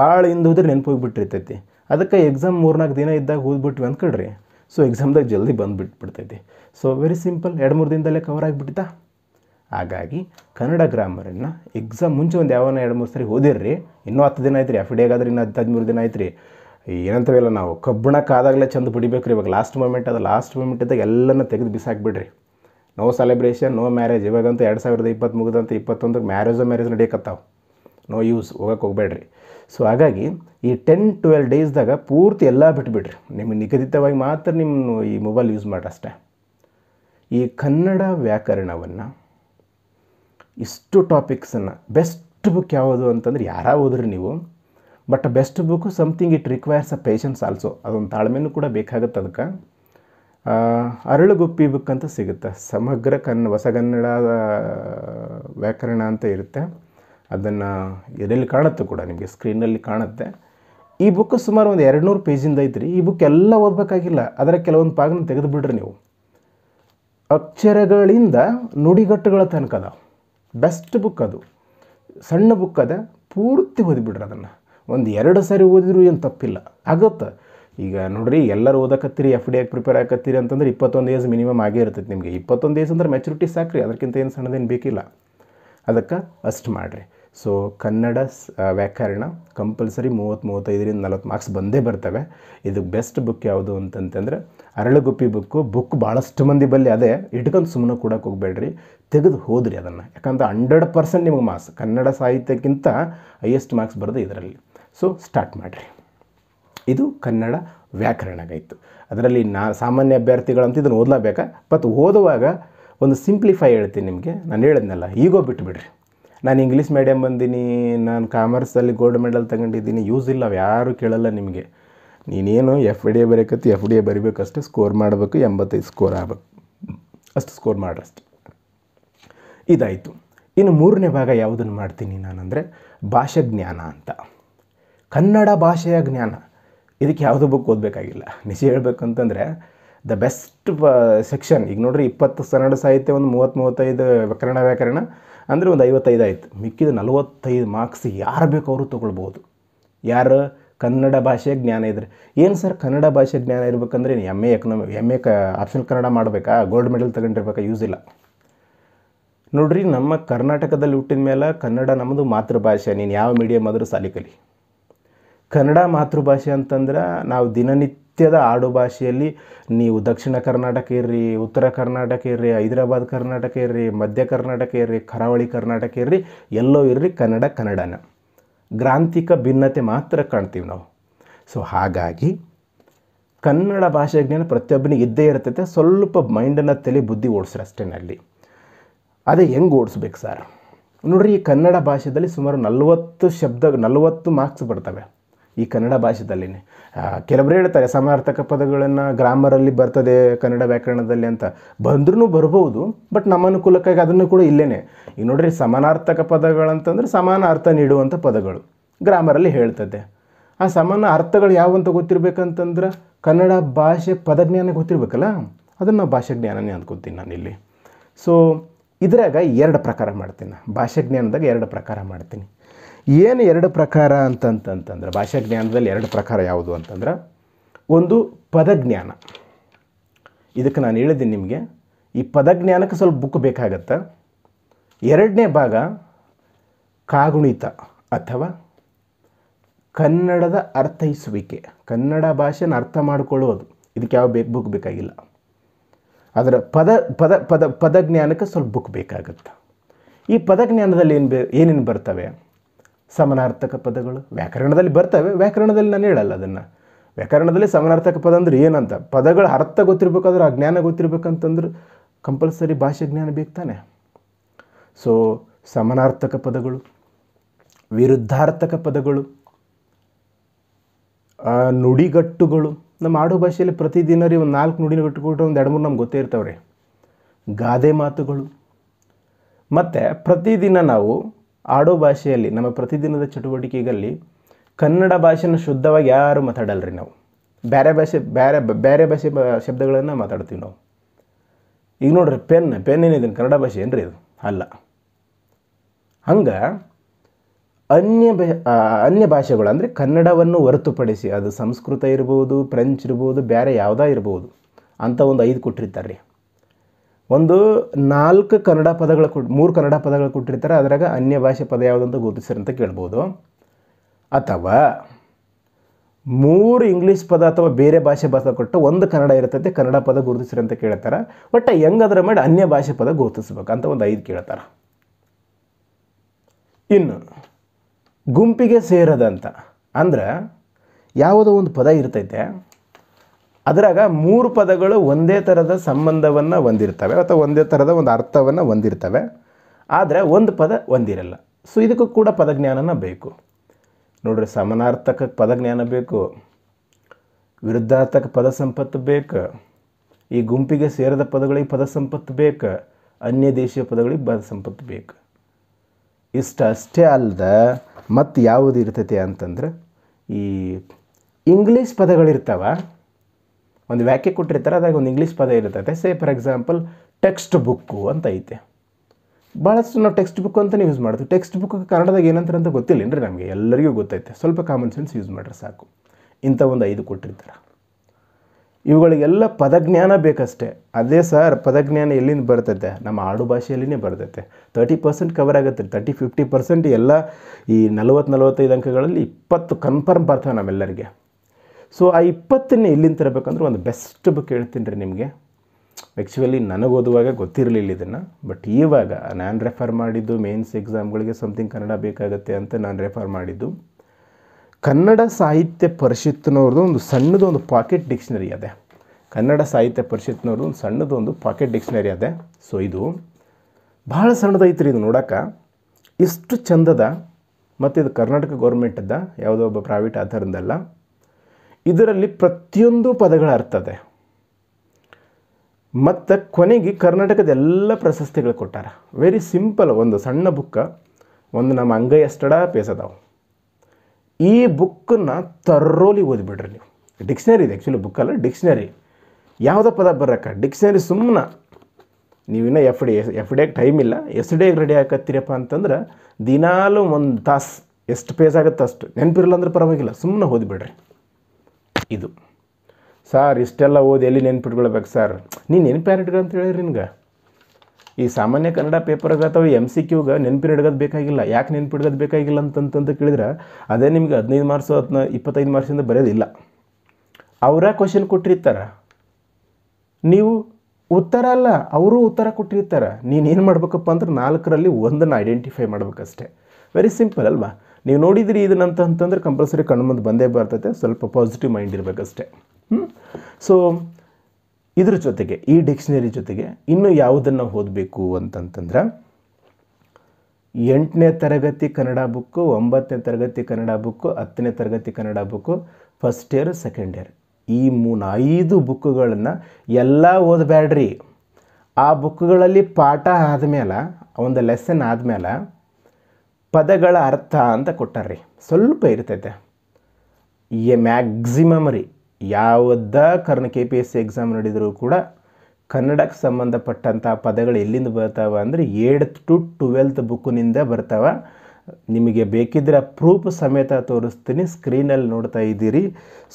ಭಾಳ ಹಿಂದೆ ಹೋದ್ರೆ ಹೋಗಿಬಿಟ್ಟಿರ್ತೈತಿ ಅದಕ್ಕೆ ಎಕ್ಸಾಮ್ ಮೂರ್ನಾಲ್ಕು ದಿನ ಇದ್ದಾಗ ಓದ್ಬಿಟ್ವಿ ಅಂದ್ಕೊಳ್ರಿ ಸೊ ಎಕ್ಸಾಮ್ದಾಗ ಜಲ್ದಿ ಬಂದುಬಿಟ್ಬಿಡ್ತೈತಿ ಸೊ ವೆರಿ ಸಿಂಪಲ್ ಎರಡು ಮೂರು ದಿನದಲ್ಲೇ ಕವರ್ ಆಗಿಬಿಟ್ಟಿತ್ತಾ ಹಾಗಾಗಿ ಕನ್ನಡ ಗ್ರಾಮರನ್ನು ಎಕ್ಸಾಮ್ ಮುಂಚೆ ಒಂದು ಯಾವನ ಎರಡು ಮೂರು ಸರಿ ಓದಿರ್ರಿ ಇನ್ನೂ ಹತ್ತು ದಿನ ಐತ್ರಿ ಅಫಿಡೇಗಾದ್ರೆ ಇನ್ನೂ ಹತ್ತು ಹದಿಮೂರು ದಿನ ಐತ್ರಿ ಏನಂತವೆಲ್ಲ ನಾವು ಕಬ್ಬಣಕ್ಕಾದಾಗಲೇ ಚೆಂದ ಬಿಡಿಬೇಕು ರೀ ಇವಾಗ ಲಾಸ್ಟ್ ಮೂಮೆಂಟ್ ಅದು ಲಾಸ್ಟ್ ಇದ್ದಾಗ ಎಲ್ಲನ ತೆಗೆದು ಬಿಸಾಕ್ಬಿಡ್ರಿ ನೋ ಸೆಲೆಬ್ರೇಷನ್ ನೋ ಮ್ಯಾರೇಜ್ ಇವಾಗಂತೂ ಎರಡು ಸಾವಿರದ ಇಪ್ಪತ್ತು ಮುಗಿದಂತ ಇಪ್ಪತ್ತೊಂದಕ್ಕೆ ಮ್ಯಾರೇಜೋ ಮ್ಯಾರೇಜ್ ನಡೆಯಕತ್ತಾವೆ ನೋ ಯೂಸ್ ಹೋಗಕ್ಕೆ ಹೋಗ್ಬೇಡ್ರಿ ಸೊ ಹಾಗಾಗಿ ಈ ಟೆನ್ ಟ್ವೆಲ್ ಡೇಸ್ದಾಗ ಪೂರ್ತಿ ಎಲ್ಲ ಬಿಟ್ಬಿಡ್ರಿ ನಿಮಗೆ ನಿಗದಿತವಾಗಿ ಮಾತ್ರ ನಿಮ್ಮ ಈ ಮೊಬೈಲ್ ಯೂಸ್ ಮಾಡಿ ಅಷ್ಟೇ ಈ ಕನ್ನಡ ವ್ಯಾಕರಣವನ್ನು ಇಷ್ಟು ಟಾಪಿಕ್ಸನ್ನು ಬೆಸ್ಟ್ ಬುಕ್ ಯಾವುದು ಅಂತಂದ್ರೆ ಯಾರ ಓದ್ರಿ ನೀವು but best book something it requires a patience also ಅದೊಂದು ತಾಳ್ಮೆನೂ ಕೂಡ ಬೇಕಾಗುತ್ತೆ ಅದಕ್ಕೆ ಅರಳುಗುಪ್ಪಿ ಬುಕ್ ಅಂತ ಸಿಗುತ್ತೆ ಸಮಗ್ರ ಕನ್ನ ಹೊಸಗನ್ನಡ ವ್ಯಾಕರಣ ಅಂತ ಇರುತ್ತೆ ಅದನ್ನು ಎಲ್ಲಿ ಕಾಣುತ್ತೆ ಕೂಡ ನಿಮಗೆ ಸ್ಕ್ರೀನಲ್ಲಿ ಕಾಣುತ್ತೆ ಈ ಬುಕ್ ಸುಮಾರು ಒಂದು ಎರಡು ನೂರು ಪೇಜಿಂದ ಐತ್ರಿ ಈ ಬುಕ್ ಎಲ್ಲ ಓದಬೇಕಾಗಿಲ್ಲ ಅದರ ಕೆಲವೊಂದು ಪಾಗನ ತೆಗೆದುಬಿಡ್ರಿ ನೀವು ಅಕ್ಷರಗಳಿಂದ ನುಡಿಗಟ್ಟುಗಳ ತನಕ ಬೆಸ್ಟ್ ಬುಕ್ ಅದು ಸಣ್ಣ ಬುಕ್ ಅದ ಪೂರ್ತಿ ಓದಿಬಿಡ್ರಿ ಅದನ್ನು ಒಂದು ಎರಡು ಸಾರಿ ಓದಿದ್ರು ಏನು ತಪ್ಪಿಲ್ಲ ಆಗುತ್ತೆ ಈಗ ನೋಡಿರಿ ಎಲ್ಲರೂ ಓದಕತ್ತೀರಿ ಎಫ್ ಡಿ ಆಗಿ ಪ್ರಿಪೇರ್ ಆಗತ್ತೀರಿ ಅಂತಂದ್ರೆ ಇಪ್ಪತ್ತೊಂದು ಏಜ್ ಮಿನಿಮಮ್ ಆಗೇ ಇರ್ತೈತೆ ನಿಮಗೆ ಇಪ್ಪತ್ತೊಂದು ಏಜ್ ಅಂದ್ರೆ ಮೆಚುರಿಟಿ ಸಾಕ್ರಿ ಅದಕ್ಕಿಂತ ಏನು ಸಣ್ಣದೇನು ಬೇಕಿಲ್ಲ ಅದಕ್ಕೆ ಅಷ್ಟು ಮಾಡಿರಿ ಸೊ ಕನ್ನಡ ವ್ಯಾಕರಣ ಕಂಪಲ್ಸರಿ ಮೂವತ್ತು ಮೂವತ್ತೈದರಿಂದ ನಲವತ್ತು ಮಾರ್ಕ್ಸ್ ಬಂದೇ ಬರ್ತವೆ ಇದು ಬೆಸ್ಟ್ ಬುಕ್ ಯಾವುದು ಅಂತಂತಂದರೆ ಅರಳಗುಪ್ಪಿ ಬುಕ್ಕು ಬುಕ್ ಭಾಳಷ್ಟು ಮಂದಿ ಬಲ್ಲಿ ಅದೇ ಇಟ್ಕೊಂಡು ಸುಮ್ಮನೆ ಕೂಡಕ್ಕೆ ಹೋಗ್ಬೇಡ್ರಿ ತೆಗೆದು ಹೋದ್ರಿ ಅದನ್ನು ಯಾಕಂದ್ರೆ ಹಂಡ್ರೆಡ್ ಪರ್ಸೆಂಟ್ ನಿಮಗೆ ಮಾರ್ಕ್ಸ್ ಕನ್ನಡ ಸಾಹಿತ್ಯಕ್ಕಿಂತ ಹೈಯೆಸ್ಟ್ ಮಾರ್ಕ್ಸ್ ಬರೋದು ಇದರಲ್ಲಿ ಸೊ ಸ್ಟಾರ್ಟ್ ಮಾಡಿರಿ ಇದು ಕನ್ನಡ ವ್ಯಾಕರಣಗಾಯಿತು ಅದರಲ್ಲಿ ನಾ ಸಾಮಾನ್ಯ ಅಭ್ಯರ್ಥಿಗಳಂತ ಇದನ್ನು ಓದಲೇಬೇಕಾ ಬಟ್ ಓದುವಾಗ ಒಂದು ಸಿಂಪ್ಲಿಫೈ ಹೇಳ್ತೀನಿ ನಿಮಗೆ ನಾನು ಹೇಳಿದ್ನಲ್ಲ ಈಗೋ ಬಿಟ್ಟುಬಿಡ್ರಿ ನಾನು ಇಂಗ್ಲೀಷ್ ಮೀಡಿಯಮ್ ಬಂದೀನಿ ನಾನು ಕಾಮರ್ಸಲ್ಲಿ ಗೋಲ್ಡ್ ಮೆಡಲ್ ತಗೊಂಡಿದ್ದೀನಿ ಯೂಸ್ ಇಲ್ಲ ಯಾರು ಕೇಳಲ್ಲ ನಿಮಗೆ ನೀನೇನು ಎಫ್ ಡಿ ಎ ಬರೀಕತ್ತಿ ಎಫ್ ಡಿ ಎ ಬರಿಬೇಕಷ್ಟೇ ಸ್ಕೋರ್ ಮಾಡಬೇಕು ಎಂಬತ್ತೈದು ಸ್ಕೋರ್ ಆಗಬೇಕು ಅಷ್ಟು ಸ್ಕೋರ್ ಅಷ್ಟೆ ಇದಾಯಿತು ಇನ್ನು ಮೂರನೇ ಭಾಗ ಯಾವುದನ್ನು ಮಾಡ್ತೀನಿ ನಾನಂದರೆ ಭಾಷೆ ಜ್ಞಾನ ಅಂತ ಕನ್ನಡ ಭಾಷೆಯ ಜ್ಞಾನ ಇದಕ್ಕೆ ಯಾವುದೋ ಬುಕ್ ಓದಬೇಕಾಗಿಲ್ಲ ನಿಜ ಹೇಳ್ಬೇಕಂತಂದರೆ ದ ಬೆಸ್ಟ್ ಸೆಕ್ಷನ್ uh, ಈಗ ನೋಡ್ರಿ ಇಪ್ಪತ್ತು ಕನ್ನಡ ಸಾಹಿತ್ಯ ಒಂದು ಮೂವತ್ತು ಮೂವತ್ತೈದು ವ್ಯಾಕರಣ ವ್ಯಾಕರಣ ಅಂದರೆ ಒಂದು ಐವತ್ತೈದು ಆಯಿತು ಮಿಕ್ಕಿದ ನಲವತ್ತೈದು ಮಾರ್ಕ್ಸ್ ಯಾರು ಬೇಕೋ ಅವರು ತೊಗೊಳ್ಬೋದು ಯಾರು ಕನ್ನಡ ಭಾಷೆಯ ಜ್ಞಾನ ಇದ್ದರೆ ಏನು ಸರ್ ಕನ್ನಡ ಭಾಷೆ ಜ್ಞಾನ ಇರಬೇಕಂದ್ರೆ M A economy M A ಕ ಆಪ್ಷನ್ ಕನ್ನಡ ಮಾಡಬೇಕಾ ಗೋಲ್ಡ್ ಮೆಡಲ್ ತಗೊಂಡಿರ್ಬೇಕಾ ಯೂಸ್ ಇಲ್ಲ ನೋಡ್ರಿ ನಮ್ಮ ಕರ್ನಾಟಕದಲ್ಲಿ ಹುಟ್ಟಿದ ಮೇಲೆ ಕನ್ನಡ ನಮ್ಮದು ಮಾತೃಭಾಷೆ ನೀನು ಯಾವ ಮೀಡಿಯಮ್ ಆದರೂ ಸಾಲಿ ಕಲಿ ಕನ್ನಡ ಮಾತೃಭಾಷೆ ಅಂತಂದ್ರೆ ನಾವು ದಿನನಿತ್ಯದ ಆಡು ಭಾಷೆಯಲ್ಲಿ ನೀವು ದಕ್ಷಿಣ ಕರ್ನಾಟಕ ಇರ್ರಿ ಉತ್ತರ ಕರ್ನಾಟಕ ಇರ್ರಿ ಹೈದರಾಬಾದ್ ಕರ್ನಾಟಕ ಇರ್ರಿ ಮಧ್ಯ ಕರ್ನಾಟಕ ಇರ್ರಿ ಕರಾವಳಿ ಕರ್ನಾಟಕ ಇರ್ರಿ ಎಲ್ಲೋ ಇರ್ರಿ ಕನ್ನಡ ಕನ್ನಡನ ಗ್ರಾಂಥಿಕ ಭಿನ್ನತೆ ಮಾತ್ರ ಕಾಣ್ತೀವಿ ನಾವು ಸೊ ಹಾಗಾಗಿ ಕನ್ನಡ ಭಾಷೆ ಜ್ಞಾನ ಪ್ರತಿಯೊಬ್ಬನಿಗೆ ಇದ್ದೇ ಇರ್ತೈತೆ ಸ್ವಲ್ಪ ಮೈಂಡನ್ನು ತಲೆ ಬುದ್ಧಿ ಓಡಿಸ್ರೆ ಅಷ್ಟೇನಲ್ಲಿ ಅದೇ ಹೆಂಗೆ ಓಡಿಸ್ಬೇಕು ಸರ್ ನೋಡ್ರಿ ಈ ಕನ್ನಡ ಭಾಷೆಯಲ್ಲಿ ಸುಮಾರು ನಲವತ್ತು ಶಬ್ದ ನಲ್ವತ್ತು ಮಾರ್ಕ್ಸ್ ಬರ್ತವೆ ಈ ಕನ್ನಡ ಭಾಷೆದಲ್ಲಿನೇ ಕೆಲವರು ಹೇಳ್ತಾರೆ ಸಮಾರ್ಥಕ ಪದಗಳನ್ನು ಗ್ರಾಮರಲ್ಲಿ ಬರ್ತದೆ ಕನ್ನಡ ವ್ಯಾಕರಣದಲ್ಲಿ ಅಂತ ಬಂದ್ರೂ ಬರ್ಬೋದು ಬಟ್ ನಮ್ಮ ಅನುಕೂಲಕ್ಕಾಗಿ ಅದನ್ನು ಕೂಡ ಇಲ್ಲೇ ಈಗ ನೋಡ್ರಿ ಸಮಾನಾರ್ಥಕ ಪದಗಳಂತಂದ್ರೆ ಸಮಾನ ಅರ್ಥ ನೀಡುವಂಥ ಪದಗಳು ಗ್ರಾಮರಲ್ಲಿ ಹೇಳ್ತದೆ ಆ ಸಮಾನ ಅರ್ಥಗಳು ಯಾವಂತ ಗೊತ್ತಿರಬೇಕಂತಂದ್ರೆ ಕನ್ನಡ ಭಾಷೆ ಪದಜ್ಞಾನ ಗೊತ್ತಿರಬೇಕಲ್ಲ ಅದನ್ನು ಭಾಷೆ ಜ್ಞಾನನೇ ಅಂದ್ಕೊತೀನಿ ನಾನಿಲ್ಲಿ ಸೊ ಇದ್ರಾಗ ಎರಡು ಪ್ರಕಾರ ಮಾಡ್ತೀನಿ ನಾನು ಜ್ಞಾನದಾಗ ಎರಡು ಪ್ರಕಾರ ಮಾಡ್ತೀನಿ ಏನು ಎರಡು ಪ್ರಕಾರ ಅಂತಂತಂತಂದ್ರೆ ಜ್ಞಾನದಲ್ಲಿ ಎರಡು ಪ್ರಕಾರ ಯಾವುದು ಅಂತಂದ್ರೆ ಒಂದು ಪದಜ್ಞಾನ ಇದಕ್ಕೆ ನಾನು ಹೇಳಿದ್ದೀನಿ ನಿಮಗೆ ಈ ಪದಜ್ಞಾನಕ್ಕೆ ಸ್ವಲ್ಪ ಬುಕ್ ಬೇಕಾಗತ್ತೆ ಎರಡನೇ ಭಾಗ ಕಾಗುಣಿತ ಅಥವಾ ಕನ್ನಡದ ಅರ್ಥೈಸುವಿಕೆ ಕನ್ನಡ ಭಾಷೆನ ಅರ್ಥ ಮಾಡ್ಕೊಳ್ಳೋದು ಇದಕ್ಕೆ ಯಾವ ಬೇಕು ಬುಕ್ ಬೇಕಾಗಿಲ್ಲ ಅದರ ಪದ ಪದ ಪದ ಪದಜ್ಞಾನಕ್ಕೆ ಸ್ವಲ್ಪ ಬುಕ್ ಬೇಕಾಗುತ್ತೆ ಈ ಪದಜ್ಞಾನದಲ್ಲಿ ಏನು ಬೇ ಏನೇನು ಬರ್ತವೆ ಸಮನಾರ್ಥಕ ಪದಗಳು ವ್ಯಾಕರಣದಲ್ಲಿ ಬರ್ತವೆ ವ್ಯಾಕರಣದಲ್ಲಿ ನಾನು ಹೇಳಲ್ಲ ಅದನ್ನು ವ್ಯಾಕರಣದಲ್ಲಿ ಸಮನಾರ್ಥಕ ಪದ ಅಂದ್ರೆ ಏನಂತ ಪದಗಳ ಅರ್ಥ ಗೊತ್ತಿರಬೇಕಾದ್ರೆ ಆ ಜ್ಞಾನ ಗೊತ್ತಿರಬೇಕಂತಂದ್ರೆ ಕಂಪಲ್ಸರಿ ಭಾಷೆ ಜ್ಞಾನ ಬೇಕಾನೆ ಸೊ ಸಮನಾರ್ಥಕ ಪದಗಳು ವಿರುದ್ಧಾರ್ಥಕ ಪದಗಳು ನುಡಿಗಟ್ಟುಗಳು ನಮ್ಮ ಆಡು ಭಾಷೆಯಲ್ಲಿ ಪ್ರತಿದಿನ ರೀ ಒಂದು ನಾಲ್ಕು ನುಡಿನ ಬಿಟ್ಟುಬಿಟ್ರೆ ಒಂದು ಎರಡು ಮೂರು ನಮ್ಗೆ ಗೊತ್ತೇ ಗಾದೆ ಮಾತುಗಳು ಮತ್ತು ಪ್ರತಿದಿನ ನಾವು ಆಡು ಭಾಷೆಯಲ್ಲಿ ನಮ್ಮ ಪ್ರತಿದಿನದ ಚಟುವಟಿಕೆಗಳಲ್ಲಿ ಕನ್ನಡ ಭಾಷೆನ ಶುದ್ಧವಾಗಿ ಯಾರು ಮಾತಾಡಲ್ಲ ರೀ ನಾವು ಬೇರೆ ಭಾಷೆ ಬೇರೆ ಬೇರೆ ಭಾಷೆ ಶಬ್ದಗಳನ್ನು ಮಾತಾಡ್ತೀವಿ ನಾವು ಈಗ ನೋಡ್ರಿ ಪೆನ್ ಪೆನ್ ಏನಿದೆ ಕನ್ನಡ ಭಾಷೆ ಏನು ರೀ ಇದು ಅಲ್ಲ ಹಂಗೆ ಅನ್ಯ ಬೆ ಅನ್ಯ ಭಾಷೆಗಳು ಅಂದರೆ ಕನ್ನಡವನ್ನು ಹೊರತುಪಡಿಸಿ ಅದು ಸಂಸ್ಕೃತ ಇರ್ಬೋದು ಫ್ರೆಂಚ್ ಇರ್ಬೋದು ಬೇರೆ ಯಾವುದೇ ಇರ್ಬೋದು ಅಂತ ಒಂದು ಐದು ಕೊಟ್ಟಿರ್ತಾರೆ ರೀ ಒಂದು ನಾಲ್ಕು ಕನ್ನಡ ಪದಗಳು ಕೊಟ್ಟು ಮೂರು ಕನ್ನಡ ಪದಗಳು ಕೊಟ್ಟಿರ್ತಾರೆ ಅದರಾಗ ಅನ್ಯ ಭಾಷೆ ಪದ ಯಾವುದಂತ ಗುರುತಿಸ್ರಿ ಅಂತ ಕೇಳ್ಬೋದು ಅಥವಾ ಮೂರು ಇಂಗ್ಲೀಷ್ ಪದ ಅಥವಾ ಬೇರೆ ಭಾಷೆ ಪದ ಕೊಟ್ಟು ಒಂದು ಕನ್ನಡ ಇರ್ತೈತೆ ಕನ್ನಡ ಪದ ಗುರುತಿಸ್ರಿ ಅಂತ ಕೇಳ್ತಾರೆ ಒಟ್ಟು ಹೆಂಗಾದ್ರೆ ಮಾಡಿ ಅನ್ಯ ಭಾಷೆ ಪದ ಗುರುತಿಸ್ಬೇಕು ಅಂತ ಒಂದು ಐದು ಕೇಳ್ತಾರೆ ಇನ್ನು ಗುಂಪಿಗೆ ಸೇರದಂತ ಅಂದ್ರೆ ಯಾವುದೋ ಒಂದು ಪದ ಇರ್ತೈತೆ ಅದರಾಗ ಮೂರು ಪದಗಳು ಒಂದೇ ಥರದ ಸಂಬಂಧವನ್ನು ಹೊಂದಿರ್ತವೆ ಅಥವಾ ಒಂದೇ ಥರದ ಒಂದು ಅರ್ಥವನ್ನು ಹೊಂದಿರ್ತವೆ ಆದರೆ ಒಂದು ಪದ ಹೊಂದಿರಲ್ಲ ಸೊ ಇದಕ್ಕೂ ಕೂಡ ಪದಜ್ಞಾನನ ಬೇಕು ನೋಡ್ರಿ ಸಮನಾರ್ಥಕ ಪದಜ್ಞಾನ ಬೇಕು ವಿರುದ್ಧಾರ್ಥಕ ಪದ ಸಂಪತ್ತು ಬೇಕು ಈ ಗುಂಪಿಗೆ ಸೇರದ ಪದಗಳಿಗೆ ಪದ ಸಂಪತ್ತು ಬೇಕು ಅನ್ಯ ದೇಶೀಯ ಪದಗಳಿಗೆ ಪದ ಸಂಪತ್ತು ಬೇಕು ಇಷ್ಟು ಅಷ್ಟೇ ಅಲ್ಲದೆ ಮತ್ತು ಯಾವುದು ಇರ್ತೈತಿ ಅಂತಂದ್ರೆ ಈ ಇಂಗ್ಲೀಷ್ ಪದಗಳಿರ್ತಾವೆ ಒಂದು ವ್ಯಾಖ್ಯೆ ಕೊಟ್ಟಿರ್ತಾರೆ ಅದಾಗ ಒಂದು ಇಂಗ್ಲೀಷ್ ಪದ ಇರ್ತೈತೆ say for example text book ಅಂತ ಐತೆ ಭಾಳಷ್ಟು ನಾವು ಟೆಕ್ಸ್ಟ್ ಬುಕ್ ಅಂತಲೇ ಯೂಸ್ ಮಾಡ್ತೀವಿ ಟೆಕ್ಸ್ಟ್ ಬುಕ್ ಕನ್ನಡದಾಗ ಏನಂತಾರೆ ಅಂತ ರೀ ನಮಗೆ ಎಲ್ಲರಿಗೂ ಗೊತ್ತೈತೆ ಸ್ವಲ್ಪ ಕಾಮನ್ ಸೆನ್ಸ್ ಯೂಸ್ ಮಾಡ್ರೆ ಸಾಕು ಇಂಥ ಒಂದು ಐದು ಕೊಟ್ಟಿರ್ತಾರೆ ಇವುಗಳಿಗೆಲ್ಲ ಪದಜ್ಞಾನ ಬೇಕಷ್ಟೇ ಅದೇ ಸರ್ ಪದಜ್ಞಾನ ಎಲ್ಲಿಂದ ಬರ್ತೈತೆ ನಮ್ಮ ಆಡು ಭಾಷೆಯಲ್ಲಿನೇ ಬರ್ತೈತೆ ತರ್ಟಿ ಪರ್ಸೆಂಟ್ ಕವರ್ ಆಗುತ್ತೆ ತರ್ಟಿ ಫಿಫ್ಟಿ ಪರ್ಸೆಂಟ್ ಎಲ್ಲ ಈ ನಲವತ್ತು ನಲವತ್ತೈದು ಅಂಕಗಳಲ್ಲಿ ಇಪ್ಪತ್ತು ಕನ್ಫರ್ಮ್ ಬರ್ತವೆ ನಮ್ಮೆಲ್ಲರಿಗೆ ಸೊ ಆ ಇಪ್ಪತ್ತನ್ನೇ ಎಲ್ಲಿಂದ ತರಬೇಕಂದ್ರೆ ಒಂದು ಬೆಸ್ಟ್ ಬುಕ್ ಹೇಳ್ತೀನಿ ರೀ ನಿಮಗೆ ಆ್ಯಕ್ಚುಲಿ ನನಗೆ ಓದುವಾಗ ಗೊತ್ತಿರಲಿಲ್ಲ ಇದನ್ನು ಬಟ್ ಇವಾಗ ನಾನು ರೆಫರ್ ಮಾಡಿದ್ದು ಮೇನ್ಸ್ ಎಕ್ಸಾಮ್ಗಳಿಗೆ ಸಮಥಿಂಗ್ ಕನ್ನಡ ಬೇಕಾಗುತ್ತೆ ಅಂತ ನಾನು ರೆಫರ್ ಮಾಡಿದ್ದು ಕನ್ನಡ ಸಾಹಿತ್ಯ ಪರಿಷತ್ತಿನವ್ರದ್ದು ಒಂದು ಸಣ್ಣದೊಂದು ಪಾಕೆಟ್ ಡಿಕ್ಷನರಿ ಅದೇ ಕನ್ನಡ ಸಾಹಿತ್ಯ ಪರಿಷತ್ತಿನವ್ರದ್ದು ಒಂದು ಸಣ್ಣದೊಂದು ಪಾಕೆಟ್ ಡಿಕ್ಷನರಿ ಅದೇ ಸೊ ಇದು ಭಾಳ ಸಣ್ಣದೈತೆ ರೀ ಇದು ನೋಡೋಕೆ ಇಷ್ಟು ಚಂದದ ಮತ್ತು ಇದು ಕರ್ನಾಟಕ ಗೌರ್ಮೆಂಟದ್ದ ಯಾವುದೋ ಒಬ್ಬ ಪ್ರೈವೇಟ್ ಆಧಾರದಲ್ಲ ಇದರಲ್ಲಿ ಪ್ರತಿಯೊಂದು ಪದಗಳ ಅರ್ಥದೆ ಮತ್ತು ಕೊನೆಗೆ ಕರ್ನಾಟಕದ ಎಲ್ಲ ಪ್ರಶಸ್ತಿಗಳು ಕೊಟ್ಟಾರ ವೆರಿ ಸಿಂಪಲ್ ಒಂದು ಸಣ್ಣ ಬುಕ್ಕ ಒಂದು ನಮ್ಮ ಅಂಗೈ ಅಷ್ಟಡ ಪೇಸದವು ಈ ಬುಕ್ಕನ್ನು ತರ್ರೋಲಿ ಓದಿಬಿಡ್ರಿ ನೀವು ಡಿಕ್ಷ್ನರಿ ಇದೆ ಆ್ಯಕ್ಚುಲಿ ಬುಕ್ಕಲ್ಲ ಡಿಕ್ಷನರಿ ಯಾವುದೋ ಪದ ಬರೋಕ್ಕ ಡಿಕ್ಷನರಿ ಸುಮ್ಮನೆ ನೀವು ಇನ್ನೂ ಎಫ್ ಡಿ ಎಫ್ ಡಿಯಾಗ ಟೈಮ್ ಇಲ್ಲ ಎಷ್ಟು ಡೇಗೆ ರೆಡಿ ಹಾಕತ್ತೀರಪ್ಪ ಅಂತಂದ್ರೆ ದಿನಾಲೂ ಒಂದು ತಾಸು ಎಷ್ಟು ಪೇಜ್ ಆಗುತ್ತೆ ಅಷ್ಟು ನೆನಪಿರಲ್ಲ ಅಂದ್ರೆ ಪರವಾಗಿಲ್ಲ ಸುಮ್ಮನೆ ಓದಿಬಿಡ್ರಿ ಇದು ಸಾರ್ ಇಷ್ಟೆಲ್ಲ ಓದಿ ಎಲ್ಲಿ ನೆನ್ಪಿಟ್ಕೊಳ್ಬೇಕು ಸರ್ ನೀನು ನೆನಪು ಅಂತ ಹೇಳಿರಿ ನಿನ್ಗೆ ಈ ಸಾಮಾನ್ಯ ಕನ್ನಡ ಪೇಪರ್ಗೆ ಅಥವಾ ಎಮ್ ಸಿ ಕ್ಯೂಗೆ ನೆನಪಿನ ಹಿಡ್ಗೋದು ಬೇಕಾಗಿಲ್ಲ ಯಾಕೆ ನೆನಪಿಡ್ಗೋದು ಬೇಕಾಗಿಲ್ಲ ಅಂತಂತಂತ ಕೇಳಿದ್ರೆ ಅದೇ ನಿಮಗೆ ಹದಿನೈದು ಮಾರ್ಕ್ಸು ಹದಿನ ಇಪ್ಪತ್ತೈದು ಮಾರ್ಸಿಂದ ಬರೆಯೋದಿಲ್ಲ ಅವರ ಕ್ವಶನ್ ಕೊಟ್ಟಿರ್ತಾರೆ ನೀವು ಉತ್ತರ ಅಲ್ಲ ಅವರು ಉತ್ತರ ಕೊಟ್ಟಿರ್ತಾರೆ ನೀನೇನು ಮಾಡ್ಬೇಕಪ್ಪ ಅಂದ್ರೆ ನಾಲ್ಕರಲ್ಲಿ ಒಂದನ್ನು ಐಡೆಂಟಿಫೈ ಮಾಡ್ಬೇಕಷ್ಟೆ ವೆರಿ ಸಿಂಪಲ್ ಅಲ್ವಾ ನೀವು ನೋಡಿದಿರಿ ಇದನ್ನಂತ ಅಂತಂದ್ರೆ ಕಂಪಲ್ಸರಿ ಕಣ್ಮಂದು ಬಂದೇ ಬರ್ತೈತೆ ಸ್ವಲ್ಪ ಪಾಸಿಟಿವ್ ಮೈಂಡ್ ಇರಬೇಕಷ್ಟೆ ಹ್ಞೂ ಸೊ ಇದ್ರ ಜೊತೆಗೆ ಈ ಡಿಕ್ಷನರಿ ಜೊತೆಗೆ ಇನ್ನೂ ಯಾವುದನ್ನು ಓದಬೇಕು ಅಂತಂತಂದ್ರೆ ಎಂಟನೇ ತರಗತಿ ಕನ್ನಡ ಬುಕ್ಕು ಒಂಬತ್ತನೇ ತರಗತಿ ಕನ್ನಡ ಬುಕ್ಕು ಹತ್ತನೇ ತರಗತಿ Kannada book first year second year ಈ ಮೂನು ಐದು ಬುಕ್ಕುಗಳನ್ನು ಎಲ್ಲ ಓದಬೇಡ್ರಿ ಆ ಬುಕ್ಗಳಲ್ಲಿ ಪಾಠ ಆದಮೇಲೆ ಒಂದು ಲೆಸನ್ ಆದಮೇಲೆ ಪದಗಳ ಅರ್ಥ ಅಂತ ಕೊಟ್ಟಾರ್ರಿ ಸ್ವಲ್ಪ ಇರ್ತೈತೆ ಎ ಮ್ಯಾಕ್ಸಿಮಮ್ ರೀ ಯಾವುದೇ ಕರ್ಣ K P S C exam ನಡೆದರೂ ಕೂಡ ಕನ್ನಡಕ್ಕೆ ಸಂಬಂಧಪಟ್ಟಂಥ ಪದಗಳು ಎಲ್ಲಿಂದ ಬರ್ತಾವೆ ಅಂದರೆ ಏಡ್ತ್ ಟು ಟ್ವೆಲ್ತ್ ಬುಕ್ಕಿನಿಂದ ಬರ್ತಾವೆ ನಿಮಗೆ ಬೇಕಿದ್ದರೆ ಪ್ರೂಫ್ ಸಮೇತ ತೋರಿಸ್ತೀನಿ ಸ್ಕ್ರೀನಲ್ಲಿ ನೋಡ್ತಾ ಇದ್ದೀರಿ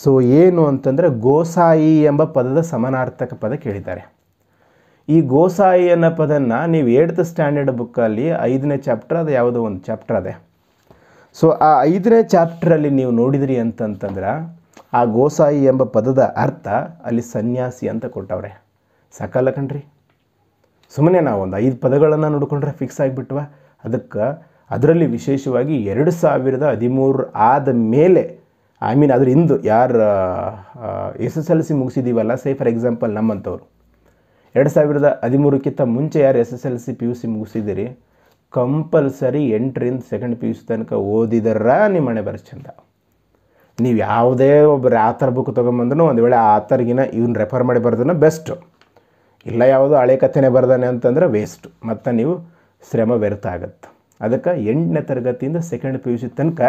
ಸೊ ಏನು ಅಂತಂದರೆ ಗೋಸಾಯಿ ಎಂಬ ಪದದ ಸಮಾನಾರ್ಥಕ ಪದ ಕೇಳಿದ್ದಾರೆ ಈ ಗೋಸಾಯಿ ಅನ್ನೋ ಪದನ್ನು ನೀವು ಏಡ್ತ್ ಸ್ಟ್ಯಾಂಡರ್ಡ್ ಬುಕ್ಕಲ್ಲಿ ಐದನೇ ಚಾಪ್ಟರ್ ಅದು ಯಾವುದೋ ಒಂದು ಚಾಪ್ಟರ್ ಅದೇ ಸೊ ಆ ಐದನೇ ಚಾಪ್ಟ್ರಲ್ಲಿ ನೀವು ನೋಡಿದಿರಿ ಅಂತಂತಂದ್ರೆ ಆ ಗೋಸಾಯಿ ಎಂಬ ಪದದ ಅರ್ಥ ಅಲ್ಲಿ ಸನ್ಯಾಸಿ ಅಂತ ಕೊಟ್ಟವ್ರೆ ಸಾಕಲ್ಲ ಕಣ್ರಿ ಸುಮ್ಮನೆ ನಾವು ಒಂದು ಐದು ಪದಗಳನ್ನು ನೋಡಿಕೊಂಡ್ರೆ ಫಿಕ್ಸ್ ಆಗಿಬಿಟ್ವ ಅದಕ್ಕೆ ಅದರಲ್ಲಿ ವಿಶೇಷವಾಗಿ ಎರಡು ಸಾವಿರದ ಹದಿಮೂರು ಆದ ಮೇಲೆ ಐ ಮೀನ್ ಅದ್ರ ಇಂದು ಯಾರು ಎಸ್ ಎಸ್ ಎಲ್ ಸಿ ಮುಗಿಸಿದೀವಲ್ಲ ಸೇ ಫಾರ್ ಎಕ್ಸಾಂಪಲ್ ನಮ್ಮಂಥವ್ರು ಎರಡು ಸಾವಿರದ ಹದಿಮೂರಕ್ಕಿಂತ ಮುಂಚೆ ಯಾರು S S L C P U C ಮುಗಿಸಿದ್ದೀರಿ ಕಂಪಲ್ಸರಿ ಎಂಟ್ರಿಂದ ಸೆಕೆಂಡ್ ಪಿ ಯು ಸಿ ತನಕ ಓದಿದರ ನಿಮ್ಮ ಮನೆ ಬರೋ ಚಂದ ನೀವು ಯಾವುದೇ ಒಬ್ಬರು ಆಥರ್ ಥರ ಬುಕ್ ತೊಗೊಂಬಂದ್ರು ಒಂದು ವೇಳೆ ಆ ಥರಗಿನ ಇವ್ನ ರೆಫರ್ ಮಾಡಿ ಬರೆದನ್ನ ಬೆಸ್ಟು ಇಲ್ಲ ಯಾವುದು ಹಳೆ ಕಥೆನೇ ಬರ್ದಾನೆ ಅಂತಂದರೆ ವೇಸ್ಟ್ ಮತ್ತು ನೀವು ಶ್ರಮ ವ್ಯರ್ಥ ಆಗುತ್ತೆ ಅದಕ್ಕೆ ಎಂಟನೇ ತರಗತಿಯಿಂದ ಸೆಕೆಂಡ್ ಪಿ ಯು ಸಿ ತನಕ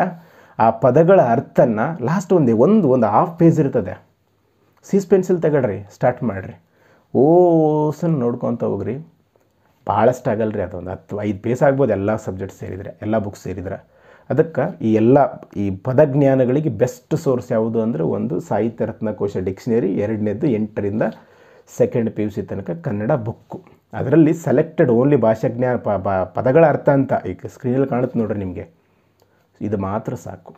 ಆ ಪದಗಳ ಅರ್ಥನ ಲಾಸ್ಟ್ ಒಂದೇ ಒಂದು ಒಂದು ಹಾಫ್ ಪೇಜ್ ಇರ್ತದೆ ಸೀಸ್ ಪೆನ್ಸಿಲ್ ತಗೊಳ್ರಿ ಸ್ಟಾರ್ಟ್ ಮಾಡಿರಿ ಓಸನ್ ನೋಡ್ಕೊತ ಹೋಗ್ರಿ ಭಾಳಷ್ಟು ಆಗಲ್ಲ ರೀ ಅದೊಂದು ಹತ್ತು ಐದು ಪೇಸ್ ಆಗ್ಬೋದು ಎಲ್ಲ ಸಬ್ಜೆಕ್ಟ್ ಸೇರಿದರೆ ಎಲ್ಲ ಬುಕ್ಸ್ ಸೇರಿದ್ರೆ ಅದಕ್ಕೆ ಈ ಎಲ್ಲ ಈ ಪದಜ್ಞಾನಗಳಿಗೆ ಬೆಸ್ಟ್ ಸೋರ್ಸ್ ಯಾವುದು ಅಂದರೆ ಒಂದು ಸಾಹಿತ್ಯ ರತ್ನಕೋಶ ಡಿಕ್ಷನರಿ ಎರಡನೇದು ಎಂಟರಿಂದ ಸೆಕೆಂಡ್ ಪಿ ಯು ಸಿ ತನಕ ಕನ್ನಡ ಬುಕ್ಕು ಅದರಲ್ಲಿ ಸೆಲೆಕ್ಟೆಡ್ ಓನ್ಲಿ ಭಾಷಾಜ್ಞಾನ ಪದಗಳ ಅರ್ಥ ಅಂತ ಈಗ ಸ್ಕ್ರೀನಲ್ಲಿ ಕಾಣುತ್ತೆ ನೋಡ್ರಿ ನಿಮಗೆ ಇದು ಮಾತ್ರ ಸಾಕು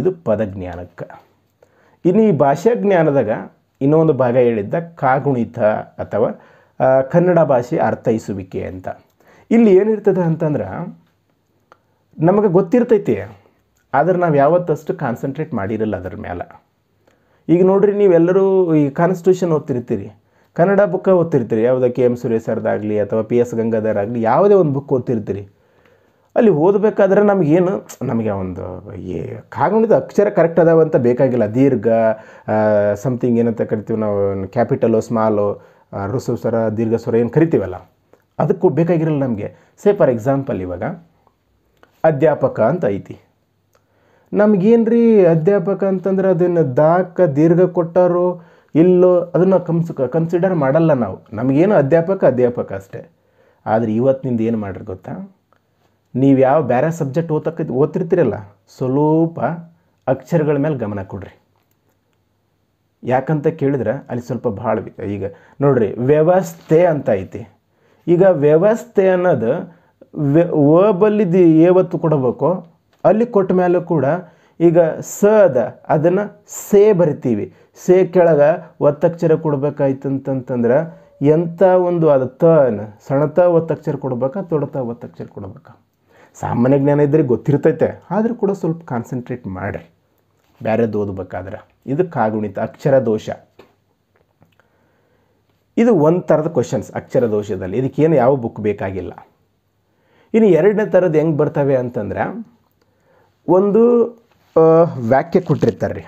ಇದು ಪದಜ್ಞಾನಕ್ಕೆ ಇನ್ನು ಈ ಭಾಷಾಜ್ಞಾನದಾಗ ಇನ್ನೊಂದು ಭಾಗ ಹೇಳಿದ್ದ ಕಾಗುಣಿತ ಅಥವಾ ಕನ್ನಡ ಭಾಷೆ ಅರ್ಥೈಸುವಿಕೆ ಅಂತ ಇಲ್ಲಿ ಏನಿರ್ತದೆ ಅಂತಂದ್ರೆ ನಮಗೆ ಗೊತ್ತಿರ್ತೈತಿ ಆದರೆ ನಾವು ಯಾವತ್ತಷ್ಟು ಕಾನ್ಸಂಟ್ರೇಟ್ ಮಾಡಿರಲ್ಲ ಅದ್ರ ಮೇಲೆ ಈಗ ನೋಡ್ರಿ ನೀವೆಲ್ಲರೂ ಈ ಕಾನ್ಸ್ಟಿಟ್ಯೂಷನ್ ಓದ್ತಿರ್ತೀರಿ ಕನ್ನಡ ಬುಕ್ಕ ಓದ್ತಿರ್ತೀರಿ ಯಾವುದೇ ಕೆ ಎಮ್ ಸುರೇಶ್ ಸರ್ದಾಗಲಿ ಅಥವಾ ಪಿ ಎಸ್ ಗಂಗಾಧರ್ ಆಗಲಿ ಯಾವುದೇ ಒಂದು ಬುಕ್ ಓದ್ತಿರ್ತೀರಿ ಅಲ್ಲಿ ಓದಬೇಕಾದ್ರೆ ನಮಗೇನು ನಮಗೆ ಒಂದು ಏ ಕಾಗುಣಿದ ಅಕ್ಷರ ಕರೆಕ್ಟ್ ಅದಾವಂತ ಅಂತ ಬೇಕಾಗಿಲ್ಲ ದೀರ್ಘ ಸಮಥಿಂಗ್ ಏನಂತ ಕರಿತೀವಿ ನಾವು ಕ್ಯಾಪಿಟಲು ಸ್ಮಾಲು ರುಸು ಸ್ವರ ದೀರ್ಘ ಸ್ವರ ಏನು ಕರಿತೀವಲ್ಲ ಅದಕ್ಕೂ ಬೇಕಾಗಿರಲ್ಲ ನಮಗೆ ಸೇ ಫಾರ್ ಎಕ್ಸಾಂಪಲ್ ಇವಾಗ ಅಧ್ಯಾಪಕ ಅಂತ ಐತಿ ರೀ ಅಧ್ಯಾಪಕ ಅಂತಂದ್ರೆ ಅದನ್ನು ದಾಕ ದೀರ್ಘ ಕೊಟ್ಟಾರೋ ಇಲ್ಲೋ ಅದನ್ನು ಕನ್ಸ್ ಕನ್ಸಿಡರ್ ಮಾಡಲ್ಲ ನಾವು ನಮಗೇನು ಅಧ್ಯಾಪಕ ಅಧ್ಯಾಪಕ ಅಷ್ಟೇ ಆದರೆ ಇವತ್ತಿನಿಂದ ಏನು ಮಾಡ್ರಿ ಗೊತ್ತಾ ನೀವು ಯಾವ ಬೇರೆ ಸಬ್ಜೆಕ್ಟ್ ಓದ್ತಕ್ಕ ಓದ್ತಿರ್ತೀರಲ್ಲ ಸ್ವಲ್ಪ ಅಕ್ಷರಗಳ ಮೇಲೆ ಗಮನ ಕೊಡ್ರಿ ಯಾಕಂತ ಕೇಳಿದ್ರೆ ಅಲ್ಲಿ ಸ್ವಲ್ಪ ಭಾಳ ಈಗ ನೋಡ್ರಿ ವ್ಯವಸ್ಥೆ ಅಂತ ಐತಿ ಈಗ ವ್ಯವಸ್ಥೆ ಅನ್ನೋದು ಇದು ಏವತ್ತು ಕೊಡಬೇಕು ಅಲ್ಲಿ ಕೊಟ್ಟ ಮೇಲೆ ಕೂಡ ಈಗ ಸ ಅದ ಅದನ್ನು ಸೇ ಬರಿತೀವಿ ಸೇ ಕೆಳಗೆ ಒತ್ತಕ್ಷರ ಅಂತಂತಂದ್ರೆ ಎಂಥ ಒಂದು ಅದು ತನ್ ಸಣತ ಒತ್ತಕ್ಷರ ಕೊಡಬೇಕಾ ತೊಡತ ಒತ್ತಕ್ಷರ ಕೊಡಬೇಕಾ ಸಾಮಾನ್ಯ ಜ್ಞಾನ ಇದ್ದರೆ ಗೊತ್ತಿರ್ತೈತೆ ಆದರೂ ಕೂಡ ಸ್ವಲ್ಪ ಕಾನ್ಸಂಟ್ರೇಟ್ ಮಾಡಿರಿ ಬೇರೆದು ಓದ್ಬೇಕಾದ್ರೆ ಇದು ಕಾಗುಣಿತ ಅಕ್ಷರ ದೋಷ ಇದು ಒಂದು ಥರದ ಕ್ವಶನ್ಸ್ ಅಕ್ಷರ ದೋಷದಲ್ಲಿ ಇದಕ್ಕೇನು ಯಾವ ಬುಕ್ ಬೇಕಾಗಿಲ್ಲ ಇನ್ನು ಎರಡನೇ ಥರದ್ದು ಹೆಂಗೆ ಬರ್ತವೆ ಅಂತಂದರೆ ಒಂದು ವ್ಯಾಖ್ಯೆ ಕೊಟ್ಟಿರ್ತಾರೆ ರೀ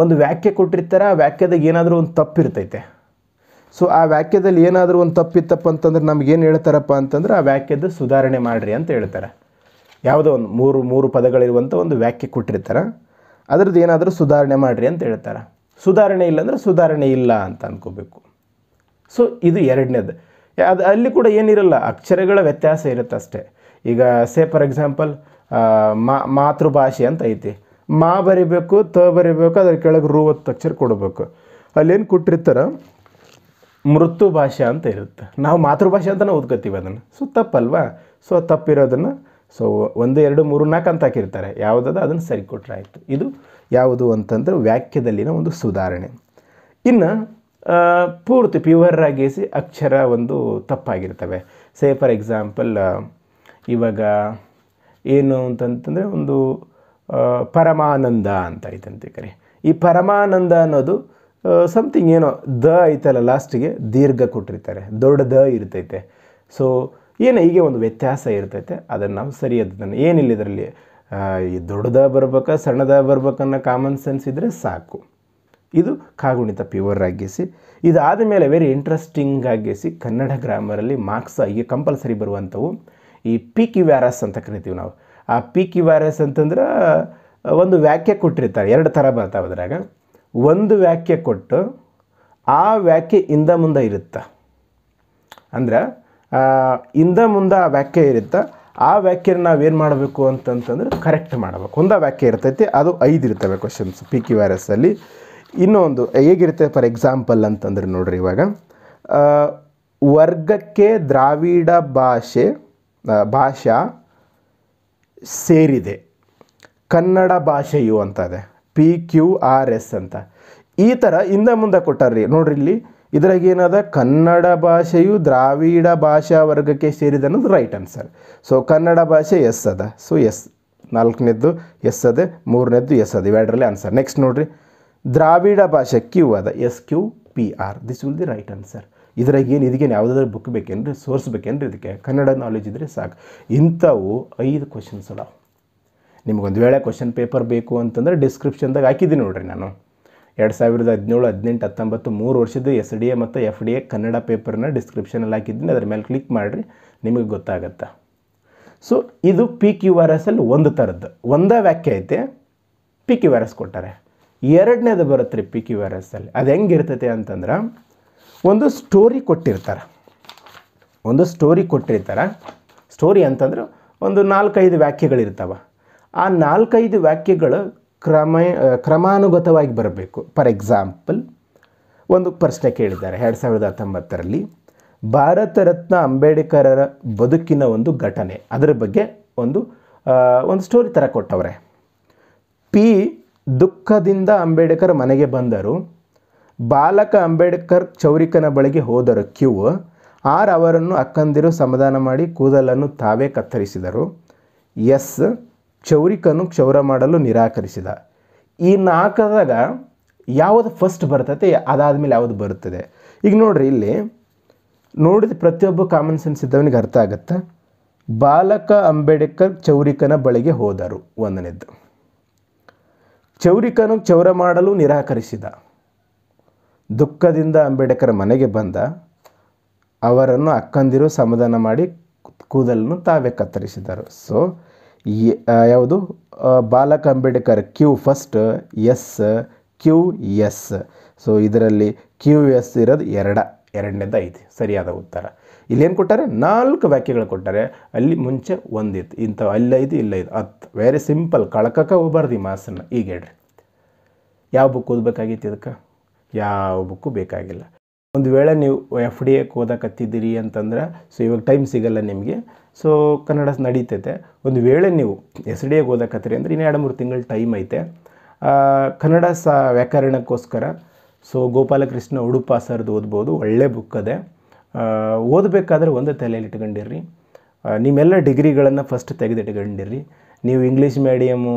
ಒಂದು ವ್ಯಾಖ್ಯೆ ಕೊಟ್ಟಿರ್ತಾರೆ ಆ ವ್ಯಾಖ್ಯದಾಗ ಏನಾದರೂ ಒಂದು ತಪ್ಪಿರ್ತೈತೆ ಸೊ ಆ ವ್ಯಾಖ್ಯದಲ್ಲಿ ಏನಾದರೂ ಒಂದು ತಪ್ಪಿತ್ತಪ್ಪ ಅಂತಂದ್ರೆ ಏನು ಹೇಳ್ತಾರಪ್ಪ ಅಂತಂದ್ರೆ ಆ ವ್ಯಾಖ್ಯದ ಸುಧಾರಣೆ ಮಾಡಿರಿ ಅಂತ ಹೇಳ್ತಾರೆ ಯಾವುದೋ ಒಂದು ಮೂರು ಮೂರು ಪದಗಳಿರುವಂಥ ಒಂದು ವ್ಯಾಖ್ಯೆ ಕೊಟ್ಟಿರ್ತಾರೆ ಅದರದ್ದು ಏನಾದರೂ ಸುಧಾರಣೆ ಮಾಡಿರಿ ಅಂತ ಹೇಳ್ತಾರೆ ಸುಧಾರಣೆ ಇಲ್ಲ ಅಂದರೆ ಸುಧಾರಣೆ ಇಲ್ಲ ಅಂತ ಅಂದ್ಕೋಬೇಕು ಸೊ ಇದು ಎರಡನೇದು ಅದು ಅಲ್ಲಿ ಕೂಡ ಏನಿರಲ್ಲ ಅಕ್ಷರಗಳ ವ್ಯತ್ಯಾಸ ಇರುತ್ತೆ ಅಷ್ಟೇ ಈಗ ಸೇ ಫಾರ್ ಎಕ್ಸಾಂಪಲ್ ಮಾತೃಭಾಷೆ ಅಂತ ಐತಿ ಮಾ ಬರಿಬೇಕು ತ ಬರಿಬೇಕು ಅದ್ರ ಕೆಳಗೆ ರೂವತ್ತು ಅಕ್ಷರ ಕೊಡಬೇಕು ಅಲ್ಲೇನು ಕೊಟ್ಟಿರ್ತಾರೆ ಮೃತು ಭಾಷೆ ಅಂತ ಇರುತ್ತೆ ನಾವು ಮಾತೃಭಾಷೆ ಅಂತಲೇ ಓದ್ಕೋತೀವಿ ಅದನ್ನು ಸೊ ತಪ್ಪಲ್ವಾ ಸೊ ತಪ್ಪಿರೋದನ್ನು ಸೊ ಒಂದು ಎರಡು ಮೂರು ನಾಲ್ಕು ಅಂತ ಹಾಕಿರ್ತಾರೆ ಯಾವುದಾದ ಅದನ್ನು ಸರಿ ಕೊಟ್ಟರೆ ಆಯಿತು ಇದು ಯಾವುದು ಅಂತಂದರೆ ವಾಕ್ಯದಲ್ಲಿನ ಒಂದು ಸುಧಾರಣೆ ಇನ್ನು ಪೂರ್ತಿ ಪ್ಯೂವರ್ ಎಸಿ ಅಕ್ಷರ ಒಂದು ತಪ್ಪಾಗಿರ್ತವೆ ಸೇ ಫಾರ್ ಎಕ್ಸಾಂಪಲ್ ಇವಾಗ ಏನು ಅಂತಂತಂದರೆ ಒಂದು ಪರಮಾನಂದ ಅಂತ ಐತಂತೆ ಕರೆ ಈ ಪರಮಾನಂದ ಅನ್ನೋದು ಸಮಥಿಂಗ್ ಏನೋ ದ ಐತಲ್ಲ ಲಾಸ್ಟಿಗೆ ದೀರ್ಘ ಕೊಟ್ಟಿರ್ತಾರೆ ದೊಡ್ಡ ದ ಇರ್ತೈತೆ ಸೊ ಏನು ಹೀಗೆ ಒಂದು ವ್ಯತ್ಯಾಸ ಇರ್ತೈತೆ ಅದನ್ನು ನಾವು ಸರಿಯಾದದನ್ನು ಏನಿಲ್ಲ ಇದರಲ್ಲಿ ಈ ದೊಡ್ಡದ ಬರ್ಬೇಕಾ ಸಣ್ಣದ ಬರ್ಬೇಕನ್ನೋ ಕಾಮನ್ ಸೆನ್ಸ್ ಇದ್ದರೆ ಸಾಕು ಇದು ಕಾಗುಣಿತ ಪ್ಯೂವರ್ ಆಗಿಸಿ ಇದಾದ ಮೇಲೆ ವೆರಿ ಇಂಟ್ರೆಸ್ಟಿಂಗ್ ಆಗಿಸಿ ಕನ್ನಡ ಗ್ರಾಮರಲ್ಲಿ ಮಾರ್ಕ್ಸ್ ಈಗ ಕಂಪಲ್ಸರಿ ಬರುವಂಥವು ಈ ಪಿ ಕಿ ವ್ಯಾರಸ್ ಅಂತ ಕರಿತೀವಿ ನಾವು ಆ ಪಿ ಕಿ ವ್ಯಾರಸ್ ಅಂತಂದ್ರೆ ಒಂದು ವ್ಯಾಖ್ಯೆ ಕೊಟ್ಟಿರ್ತಾರೆ ಎರಡು ಥರ ಬರ್ತಾವೆ ಅದ್ರಾಗ ಒಂದು ವ್ಯಾಖ್ಯೆ ಕೊಟ್ಟು ಆ ವ್ಯಾಖ್ಯೆ ಇಂದ ಮುಂದೆ ಇರುತ್ತೆ ಅಂದ್ರೆ ಇಂದ ಮುಂದೆ ಆ ವ್ಯಾಖ್ಯೆ ಇರುತ್ತೆ ಆ ವ್ಯಾಖ್ಯೆನ ನಾವೇನು ಮಾಡಬೇಕು ಅಂತಂತಂದ್ರೆ ಕರೆಕ್ಟ್ ಮಾಡಬೇಕು ಒಂದು ವ್ಯಾಖ್ಯೆ ಇರ್ತೈತಿ ಅದು ಐದು ಇರ್ತವೆ ಕ್ವಶನ್ಸ್ ಪಿ ಕಿ ಆರ್ ಇನ್ನೊಂದು ಹೇಗಿರುತ್ತೆ ಫಾರ್ ಎಕ್ಸಾಂಪಲ್ ಅಂತಂದ್ರೆ ನೋಡ್ರಿ ಇವಾಗ ವರ್ಗಕ್ಕೆ ದ್ರಾವಿಡ ಭಾಷೆ ಭಾಷಾ ಸೇರಿದೆ ಕನ್ನಡ ಭಾಷೆಯು ಅಂತದೆ ಪಿ ಕ್ಯೂ ಆರ್ ಎಸ್ ಅಂತ ಈ ಥರ ಹಿಂದೆ ಮುಂದೆ ಕೊಟ್ಟಾರ್ರಿ ನೋಡ್ರಿ ಇಲ್ಲಿ ಇದ್ರಾಗೇನದ ಕನ್ನಡ ಭಾಷೆಯು ದ್ರಾವಿಡ ಭಾಷಾ ವರ್ಗಕ್ಕೆ ಸೇರಿದೆ ಅನ್ನೋದು ರೈಟ್ ಆನ್ಸರ್ ಸೊ ಕನ್ನಡ ಭಾಷೆ ಎಸ್ ಅದ ಸೊ ಎಸ್ ನಾಲ್ಕನೇದ್ದು ಎಸ್ ಅದೇ ಮೂರನೇದ್ದು ಎಸ್ ಅದ ಇವೆರಡರಲ್ಲಿ ಆನ್ಸರ್ ನೆಕ್ಸ್ಟ್ ನೋಡ್ರಿ ದ್ರಾವಿಡ ಭಾಷೆ ಕ್ಯೂ ಅದ S Q P R this will the right answer ಇದ್ರಾಗ ಏನು ಇದಕ್ಕೇನು ಯಾವುದಾದ್ರೂ ಬುಕ್ ಬೇಕೇನ್ರಿ ಸೋರ್ಸ್ ಬೇಕೇನ್ರಿ ಇದಕ್ಕೆ ಕನ್ನಡ ನಾಲೆಜ್ ಇದ್ದರೆ ಸಾಕು ಇಂಥವು ಐದು ಕ್ವಶನ್ಸ್ ಅದಾವೆ ನಿಮಗೊಂದು ವೇಳೆ ಕ್ವಶನ್ ಪೇಪರ್ ಬೇಕು ಅಂತಂದರೆ ಡಿಸ್ಕ್ರಿಪ್ಷನ್ದಾಗ ಹಾಕಿದ್ದೀನಿ ನೋಡಿರಿ ನಾನು ಎರಡು ಸಾವಿರದ ಹದಿನೇಳು ಹದಿನೆಂಟು ಹತ್ತೊಂಬತ್ತು ಮೂರು ವರ್ಷದ ಎಸ್ ಡಿ ಎ ಮತ್ತು ಎಫ್ ಡಿ ಎ ಕನ್ನಡ ಪೇಪರ್ನ ಡಿಸ್ಕ್ರಿಪ್ಷನಲ್ಲಿ ಹಾಕಿದ್ದೀನಿ ಅದ್ರ ಮೇಲೆ ಕ್ಲಿಕ್ ಮಾಡಿರಿ ನಿಮಗೆ ಗೊತ್ತಾಗತ್ತೆ ಸೊ ಇದು ಪಿ ಕ್ಯೂ ಆರ್ ಎಸ್ ಅಲ್ಲಿ ಒಂದು ಥರದ್ದು ಒಂದೇ ವ್ಯಾಖ್ಯೆ ಐತೆ ಪಿ ಕ್ಯೂ ಆರ್ ಎಸ್ ಕೊಟ್ಟಾರೆ ಎರಡನೇದು ಬರುತ್ತೆ ರೀ ಪಿ ಕ್ಯೂ ಆರ್ ಎಸ್ ಅಲ್ಲಿ ಅದು ಹೆಂಗಿರ್ತೈತೆ ಅಂತಂದ್ರೆ ಒಂದು ಸ್ಟೋರಿ ಕೊಟ್ಟಿರ್ತಾರೆ ಒಂದು ಸ್ಟೋರಿ ಕೊಟ್ಟಿರ್ತಾರೆ ಸ್ಟೋರಿ ಅಂತಂದ್ರೆ ಒಂದು ನಾಲ್ಕೈದು ವ್ಯಾಖ್ಯೆಗಳಿರ್ತಾವೆ ಆ ನಾಲ್ಕೈದು ವ್ಯಾಖ್ಯೆಗಳು ಕ್ರಮ ಕ್ರಮಾನುಗತವಾಗಿ ಬರಬೇಕು ಫಾರ್ ಎಕ್ಸಾಂಪಲ್ ಒಂದು ಪ್ರಶ್ನೆ ಕೇಳಿದ್ದಾರೆ ಎರಡು ಸಾವಿರದ ಹತ್ತೊಂಬತ್ತರಲ್ಲಿ ಭಾರತ ರತ್ನ ಅಂಬೇಡ್ಕರರ ಬದುಕಿನ ಒಂದು ಘಟನೆ ಅದರ ಬಗ್ಗೆ ಒಂದು ಒಂದು ಸ್ಟೋರಿ ಥರ ಕೊಟ್ಟವ್ರೆ ಪಿ ದುಃಖದಿಂದ ಅಂಬೇಡ್ಕರ್ ಮನೆಗೆ ಬಂದರು ಬಾಲಕ ಅಂಬೇಡ್ಕರ್ ಚೌರಿಕನ ಬಳಿಗೆ ಹೋದರು ಕ್ಯೂ ಆರ್ ಅವರನ್ನು ಅಕ್ಕಂದಿರು ಸಮಾಧಾನ ಮಾಡಿ ಕೂದಲನ್ನು ತಾವೇ ಕತ್ತರಿಸಿದರು ಎಸ್ ಚೌರಿಕನು ಕ್ಷೌರ ಮಾಡಲು ನಿರಾಕರಿಸಿದ ಈ ನಾಲ್ಕದಾಗ ಯಾವುದು ಫಸ್ಟ್ ಬರ್ತೈತೆ ಅದಾದಮೇಲೆ ಯಾವುದು ಬರುತ್ತದೆ ಈಗ ನೋಡ್ರಿ ಇಲ್ಲಿ ನೋಡಿದ ಪ್ರತಿಯೊಬ್ಬ ಕಾಮನ್ ಸೆನ್ಸ್ ಇದ್ದವನಿಗೆ ಅರ್ಥ ಆಗುತ್ತೆ ಬಾಲಕ ಅಂಬೇಡ್ಕರ್ ಚೌರಿಕನ ಬಳಿಗೆ ಹೋದರು ಒಂದನೇದ್ದು ಚೌರಿಕನು ಚೌರ ಮಾಡಲು ನಿರಾಕರಿಸಿದ ದುಃಖದಿಂದ ಅಂಬೇಡ್ಕರ್ ಮನೆಗೆ ಬಂದ ಅವರನ್ನು ಅಕ್ಕಂದಿರು ಸಮಾಧಾನ ಮಾಡಿ ಕೂದಲನ್ನು ತಾವೇ ಕತ್ತರಿಸಿದರು ಸೊ ಯಾವುದು ಬಾಲಕ Ambedkar Q first S Q S so ಇದರಲ್ಲಿ ಕ್ಯೂ ಎಸ್ ಇರೋದು ಎರಡ ಎರಡನೇದ ಐತಿ ಸರಿಯಾದ ಉತ್ತರ ಇಲ್ಲೇನು ಕೊಟ್ಟಾರೆ ನಾಲ್ಕು ವ್ಯಾಖ್ಯೆಗಳು ಕೊಟ್ಟಾರೆ ಅಲ್ಲಿ ಮುಂಚೆ ಒಂದಿತ್ತು ಇಂಥ ಅಲ್ಲೈದು ಇಲ್ಲೈದು ಹತ್ತು ವೆರಿ ಸಿಂಪಲ್ ಕಳ್ಕಕ್ಕೆ ಹೋಗ್ಬಾರ್ದು ಈ ಮಾಸನ್ನು ಈಗ ಹೇಳ್ರಿ ಯಾವ ಬುಕ್ ಓದಬೇಕಾಗಿತ್ತು ಇದಕ್ಕೆ ಯಾವ ಬುಕ್ಕು ಬೇಕಾಗಿಲ್ಲ ಒಂದು ವೇಳೆ ನೀವು ಎಫ್ ಡಿ ಎಕ್ ಓದಕತ್ತಿದ್ದೀರಿ ಅಂತಂದ್ರೆ ಸೊ ಇವಾಗ ಟೈಮ್ ಸಿಗಲ್ಲ ನಿಮಗೆ ಸೊ ಕನ್ನಡ ನಡೀತೈತೆ ಒಂದು ವೇಳೆ ನೀವು ಎಸ್ ಡಿ ಎಗೆ ಓದಕತ್ತೀರಿ ಅಂದರೆ ಇನ್ನೆರಡು ಎರಡು ಮೂರು ತಿಂಗಳು ಟೈಮ್ ಐತೆ ಕನ್ನಡ ಸಾ ವ್ಯಾಕರಣಕ್ಕೋಸ್ಕರ ಸೊ ಗೋಪಾಲಕೃಷ್ಣ ಉಡುಪ ಸರ್ದು ಓದ್ಬೋದು ಒಳ್ಳೆ ಬುಕ್ ಅದೇ ಓದಬೇಕಾದ್ರೆ ಒಂದು ತಲೆಯಲ್ಲಿ ಇಟ್ಕೊಂಡಿರ್ರಿ ನಿಮ್ಮೆಲ್ಲ ಡಿಗ್ರಿಗಳನ್ನು ಫಸ್ಟ್ ತೆಗೆದಿಟ್ಕೊಂಡಿರ್ರಿ ನೀವು ಇಂಗ್ಲೀಷ್ ಮೀಡಿಯಮ್ಮು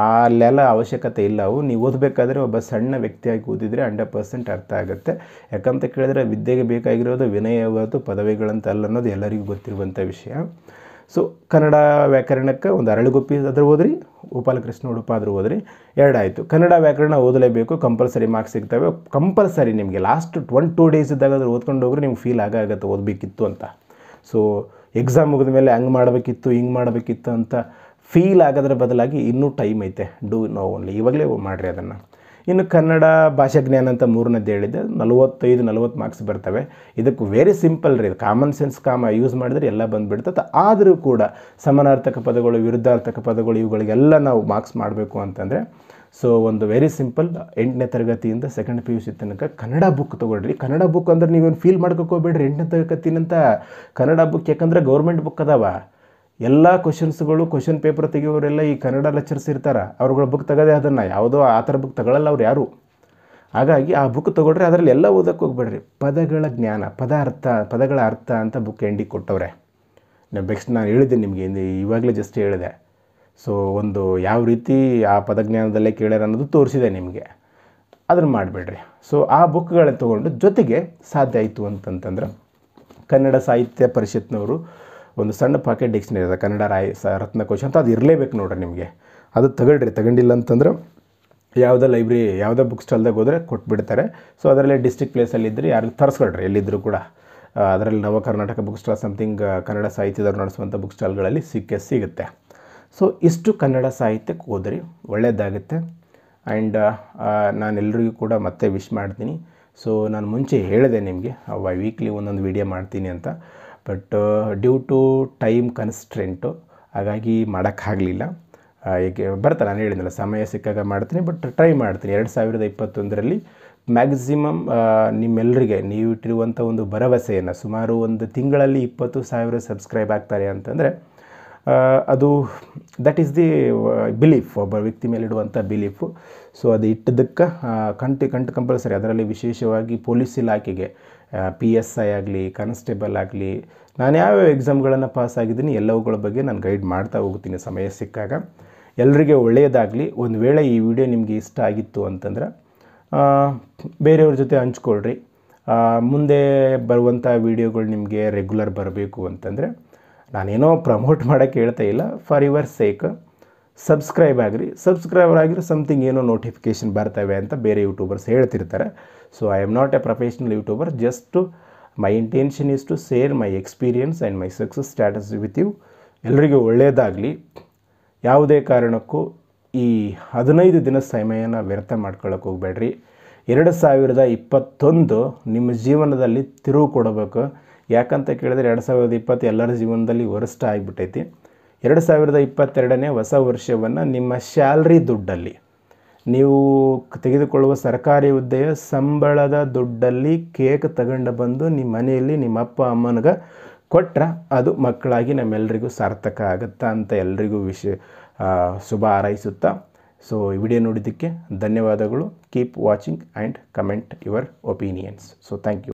ಅಲ್ಲೆಲ್ಲ ಅವಶ್ಯಕತೆ ಇಲ್ಲ ಅವು ನೀವು ಓದಬೇಕಾದ್ರೆ ಒಬ್ಬ ಸಣ್ಣ ವ್ಯಕ್ತಿಯಾಗಿ ಓದಿದರೆ ಹಂಡ್ರೆಡ್ ಪರ್ಸೆಂಟ್ ಅರ್ಥ ಆಗುತ್ತೆ ಯಾಕಂತ ಕೇಳಿದ್ರೆ ವಿದ್ಯೆಗೆ ಬೇಕಾಗಿರೋದು ವಿನಯವಾದ ಪದವಿಗಳಂತ ಪದವಿಗಳಂತಲ್ಲ ಅನ್ನೋದು ಎಲ್ಲರಿಗೂ ಗೊತ್ತಿರುವಂಥ ವಿಷಯ ಸೊ ಕನ್ನಡ ವ್ಯಾಕರಣಕ್ಕೆ ಒಂದು ಅರಳುಗುಪ್ಪಿ ಅದ್ರ ಓದ್ರಿ ಗೋಪಾಲಕೃಷ್ಣ ಉಡುಪ ಆದರೂ ಓದ್ರಿ ಎರಡಾಯಿತು ಕನ್ನಡ ವ್ಯಾಕರಣ ಓದಲೇಬೇಕು ಕಂಪಲ್ಸರಿ ಮಾರ್ಕ್ಸ್ ಸಿಗ್ತವೆ ಕಂಪಲ್ಸರಿ ನಿಮಗೆ ಲಾಸ್ಟ್ ಒನ್ ಟೂ ಡೇಸ್ ಇದ್ದಾಗ ಅದ್ರ ಓದ್ಕೊಂಡು ಹೋಗ್ರೆ ನಿಮ್ಗೆ ಫೀಲ್ ಆಗಾಗತ್ತೆ ಓದಬೇಕಿತ್ತು ಅಂತ ಸೊ ಎಕ್ಸಾಮ್ ಮುಗಿದ ಮೇಲೆ ಹಂಗೆ ಮಾಡಬೇಕಿತ್ತು ಹಿಂಗೆ ಮಾಡಬೇಕಿತ್ತು ಅಂತ ಫೀಲ್ ಆಗೋದ್ರ ಬದಲಾಗಿ ಇನ್ನೂ ಟೈಮ್ ಐತೆ ಡೂ ನೋ ಓನ್ಲಿ ಇವಾಗಲೇ ಮಾಡಿರಿ ಅದನ್ನು ಇನ್ನು ಕನ್ನಡ ಭಾಷೆ ಜ್ಞಾನ ಅಂತ ಮೂರನೇದು ಹೇಳಿದ್ದೆ ನಲವತ್ತೈದು ನಲವತ್ತು ಮಾರ್ಕ್ಸ್ ಬರ್ತವೆ ಇದಕ್ಕೆ ವೆರಿ ಸಿಂಪಲ್ ರೀ ಕಾಮನ್ ಸೆನ್ಸ್ ಕಾಮ ಯೂಸ್ ಮಾಡಿದರೆ ಎಲ್ಲ ಬಂದುಬಿಡ್ತದೆ ಆದರೂ ಕೂಡ ಸಮಾನಾರ್ಥಕ ಪದಗಳು ವಿರುದ್ಧಾರ್ಥಕ ಪದಗಳು ಇವುಗಳಿಗೆಲ್ಲ ನಾವು ಮಾರ್ಕ್ಸ್ ಮಾಡಬೇಕು ಅಂತಂದರೆ ಸೊ ಒಂದು ವೆರಿ ಸಿಂಪಲ್ ಎಂಟನೇ ತರಗತಿಯಿಂದ ಸೆಕೆಂಡ್ ಪಿ ಯು ಸಿ ತನಕ ಕನ್ನಡ ಬುಕ್ ತೊಗೊಳ್ರಿ ಕನ್ನಡ ಬುಕ್ ಅಂದ್ರೆ ನೀವೇನು ಫೀಲ್ ಮಾಡ್ಕೋಕೋಬೇಡ್ರಿ ಎಂಟನೇ ತರಗತಿನಂತ ಕನ್ನಡ ಬುಕ್ ಯಾಕಂದರೆ ಗೌರ್ಮೆಂಟ್ ಬುಕ್ ಅದಾವ ಎಲ್ಲ ಕ್ವಶನ್ಸ್ಗಳು ಕ್ವಶನ್ ಪೇಪರ್ ತೆಗೆಯೋರೆಲ್ಲ ಈ ಕನ್ನಡ ಲೆಕ್ಚರ್ಸ್ ಇರ್ತಾರೆ ಅವ್ರುಗಳ ಬುಕ್ ತಗೋದೇ ಅದನ್ನು ಯಾವುದೋ ಆ ಥರ ಬುಕ್ ತಗೊಳ್ಳಲ್ಲ ಅವ್ರು ಯಾರು ಹಾಗಾಗಿ ಆ ಬುಕ್ ತೊಗೊಂಡ್ರೆ ಅದರಲ್ಲಿ ಎಲ್ಲ ಓದಕ್ಕೆ ಹೋಗ್ಬೇಡ್ರಿ ಪದಗಳ ಜ್ಞಾನ ಪದ ಅರ್ಥ ಪದಗಳ ಅರ್ಥ ಅಂತ ಬುಕ್ ಎಂಡಿ ಕೊಟ್ಟವ್ರೆ ನಾನು ಬೆಕ್ಸ್ಟ್ ನಾನು ಹೇಳಿದೆ ನಿಮಗೆ ಇವಾಗಲೇ ಜಸ್ಟ್ ಹೇಳಿದೆ ಸೊ ಒಂದು ಯಾವ ರೀತಿ ಆ ಪದಜ್ಞಾನದಲ್ಲೇ ಕೇಳ್ಯಾರ ಅನ್ನೋದು ತೋರಿಸಿದೆ ನಿಮಗೆ ಅದನ್ನು ಮಾಡಬೇಡ್ರಿ ಸೊ ಆ ಬುಕ್ಗಳನ್ನ ತೊಗೊಂಡು ಜೊತೆಗೆ ಸಾಧ್ಯ ಆಯಿತು ಅಂತಂತಂದ್ರೆ ಕನ್ನಡ ಸಾಹಿತ್ಯ ಪರಿಷತ್ನವರು ಒಂದು ಸಣ್ಣ ಪಾಕೆಟ್ ಡಿಕ್ಷನರಿ ಇದೆ ಕನ್ನಡ ರಾಯ ಸ ರತ್ನಕೋಶ ಅಂತ ಅದು ಇರಲೇಬೇಕು ನೋಡ್ರಿ ನಿಮಗೆ ಅದು ತಗೊಳ್ರಿ ತಗೊಂಡಿಲ್ಲ ಅಂತಂದ್ರೆ ಯಾವುದೇ ಲೈಬ್ರರಿ ಯಾವುದೇ ಬುಕ್ ಸ್ಟಾಲ್ದಾಗ ಹೋದರೆ ಕೊಟ್ಬಿಡ್ತಾರೆ ಸೊ ಅದರಲ್ಲಿ ಡಿಸ್ಟಿಕ್ ಪ್ಲೇಸಲ್ಲಿ ಇದ್ದರೆ ಯಾರು ತರಿಸ್ಕೊಳ್ರಿ ಎಲ್ಲಿದ್ದರೂ ಕೂಡ ಅದರಲ್ಲಿ Nava Karnataka book stall something Kannada ಸಾಹಿತ್ಯದವ್ರು ನಡೆಸುವಂಥ ಬುಕ್ ಸ್ಟಾಲ್ಗಳಲ್ಲಿ ಸಿಕ್ಕೇ ಸಿಗುತ್ತೆ ಸೊ ಇಷ್ಟು ಕನ್ನಡ ಸಾಹಿತ್ಯಕ್ಕೆ ಹೋದ್ರಿ ಒಳ್ಳೆಯದಾಗುತ್ತೆ ಆ್ಯಂಡ್ ನಾನೆಲ್ಲರಿಗೂ ಕೂಡ ಮತ್ತೆ ವಿಶ್ ಮಾಡ್ತೀನಿ ಸೊ ನಾನು ಮುಂಚೆ ಹೇಳಿದೆ ನಿಮಗೆ ವೀಕ್ಲಿ ಒಂದೊಂದು ವೀಡಿಯೋ ಮಾಡ್ತೀನಿ ಅಂತ but due to time constraint ಹಾಗಾಗಿ ಮಾಡೋಕ್ಕಾಗಲಿಲ್ಲ ಹೇಗೆ ಬರ್ತಾ ನಾನು ಹೇಳಿದ್ನಲ್ಲ ಸಮಯ ಸಿಕ್ಕಾಗ ಮಾಡ್ತೀನಿ ಬಟ್ ಟ್ರೈ ಮಾಡ್ತೀನಿ ಎರಡು ಸಾವಿರದ ಇಪ್ಪತ್ತೊಂದರಲ್ಲಿ ಮ್ಯಾಕ್ಸಿಮಮ್ ನಿಮ್ಮೆಲ್ಲರಿಗೆ ನೀವು ಇಟ್ಟಿರುವಂಥ ಒಂದು ಭರವಸೆಯನ್ನು ಸುಮಾರು ಒಂದು ತಿಂಗಳಲ್ಲಿ ಇಪ್ಪತ್ತು ಸಾವಿರ ಸಬ್ಸ್ಕ್ರೈಬ್ ಆಗ್ತಾರೆ ಅಂತಂದರೆ ಅದು ದಟ್ ಈಸ್ ದಿ ಬಿಲೀಫ್ ಒಬ್ಬ ವ್ಯಕ್ತಿ ಮೇಲೆ ಇಡುವಂಥ ಬಿಲೀಫು ಸೊ ಅದು ಇಟ್ಟದಕ್ಕೆ ಕಂಟು ಕಂಟು ಕಂಪಲ್ಸರಿ ಅದರಲ್ಲಿ ವಿಶೇಷವಾಗಿ ಪೊಲೀಸ್ ಇಲಾಖೆಗೆ ಪಿ ಎಸ್ ಐ ಆಗಲಿ ಕಾನ್ಸ್ಟೇಬಲ್ ಆಗಲಿ ನಾನು ಯಾವ್ಯಾವ ಎಕ್ಸಾಮ್ಗಳನ್ನು ಪಾಸ್ ಆಗಿದ್ದೀನಿ ಎಲ್ಲವುಗಳ ಬಗ್ಗೆ ನಾನು ಗೈಡ್ ಮಾಡ್ತಾ ಹೋಗ್ತೀನಿ ಸಮಯ ಸಿಕ್ಕಾಗ ಎಲ್ಲರಿಗೆ ಒಳ್ಳೆಯದಾಗಲಿ ಒಂದು ವೇಳೆ ಈ ವಿಡಿಯೋ ನಿಮಗೆ ಇಷ್ಟ ಆಗಿತ್ತು ಅಂತಂದ್ರೆ ಬೇರೆಯವ್ರ ಜೊತೆ ಹಂಚ್ಕೊಳ್ರಿ ಮುಂದೆ ಬರುವಂಥ ವೀಡಿಯೋಗಳು ನಿಮಗೆ ರೆಗ್ಯುಲರ್ ಬರಬೇಕು ಅಂತಂದರೆ ನಾನೇನೋ ಪ್ರಮೋಟ್ ಮಾಡೋಕ್ಕೆ ಹೇಳ್ತಾ ಇಲ್ಲ ಫಾರ್ ಯುವರ್ ಸೇಕ್ ಸಬ್ಸ್ಕ್ರೈಬ್ ಆಗಿರಿ ಸಬ್ಸ್ಕ್ರೈಬರ್ ಆಗಿರಿ ಸಮಥಿಂಗ್ ಏನೋ ನೋಟಿಫಿಕೇಷನ್ ಬರ್ತವೆ ಅಂತ ಬೇರೆ ಯೂಟ್ಯೂಬರ್ಸ್ ಹೇಳ್ತಿರ್ತಾರೆ so I am not a professional YouTuber just my intention is to share my experience and my success status with you ಎಲ್ರಿಗೂ ಒಳ್ಳೆಯದಾಗಲಿ ಯಾವುದೇ ಕಾರಣಕ್ಕೂ ಈ ಹದಿನೈದು ದಿನ ಸಮಯನ ವ್ಯರ್ಥ ಮಾಡ್ಕೊಳ್ಳೋಕೆ ಹೋಗಬೇಡ್ರಿ ಎರಡು ಸಾವಿರದ ಇಪ್ಪತ್ತೊಂದು ನಿಮ್ಮ ಜೀವನದಲ್ಲಿ ತಿರುವು ಕೊಡಬೇಕು ಯಾಕಂತ ಕೇಳಿದ್ರೆ ಎರಡು ಸಾವಿರದ ಇಪ್ಪತ್ತು ಎಲ್ಲರ ಜೀವನದಲ್ಲಿ ವರ್ಷ ಆಗಿಬಿಟ್ಟೈತಿ ಎರಡು ಸಾವಿರದ ಇಪ್ಪತ್ತೆರಡನೇ ಹೊಸ ವರ್ಷವನ್ನು ನಿಮ್ಮ ಶ್ಯಾಲ್ರಿ ದುಡ್ಡಲ್ಲಿ ನೀವು ತೆಗೆದುಕೊಳ್ಳುವ ಸರ್ಕಾರಿ ಹುದ್ದೆಯ ಸಂಬಳದ ದುಡ್ಡಲ್ಲಿ ಕೇಕ್ ತಗೊಂಡು ಬಂದು ನಿಮ್ಮ ಮನೆಯಲ್ಲಿ ನಿಮ್ಮ ಅಪ್ಪ ಅಮ್ಮನಿಗೆ ಕೊಟ್ಟರೆ ಅದು ಮಕ್ಕಳಾಗಿ ನಮ್ಮೆಲ್ಲರಿಗೂ ಸಾರ್ಥಕ ಆಗುತ್ತಾ ಅಂತ ಎಲ್ರಿಗೂ ವಿಷಯ ಶುಭ ಹಾರೈಸುತ್ತಾ ಸೊ ಈ ವಿಡಿಯೋ ನೋಡಿದ್ದಕ್ಕೆ ಧನ್ಯವಾದಗಳು keep watching and comment your opinions so thank you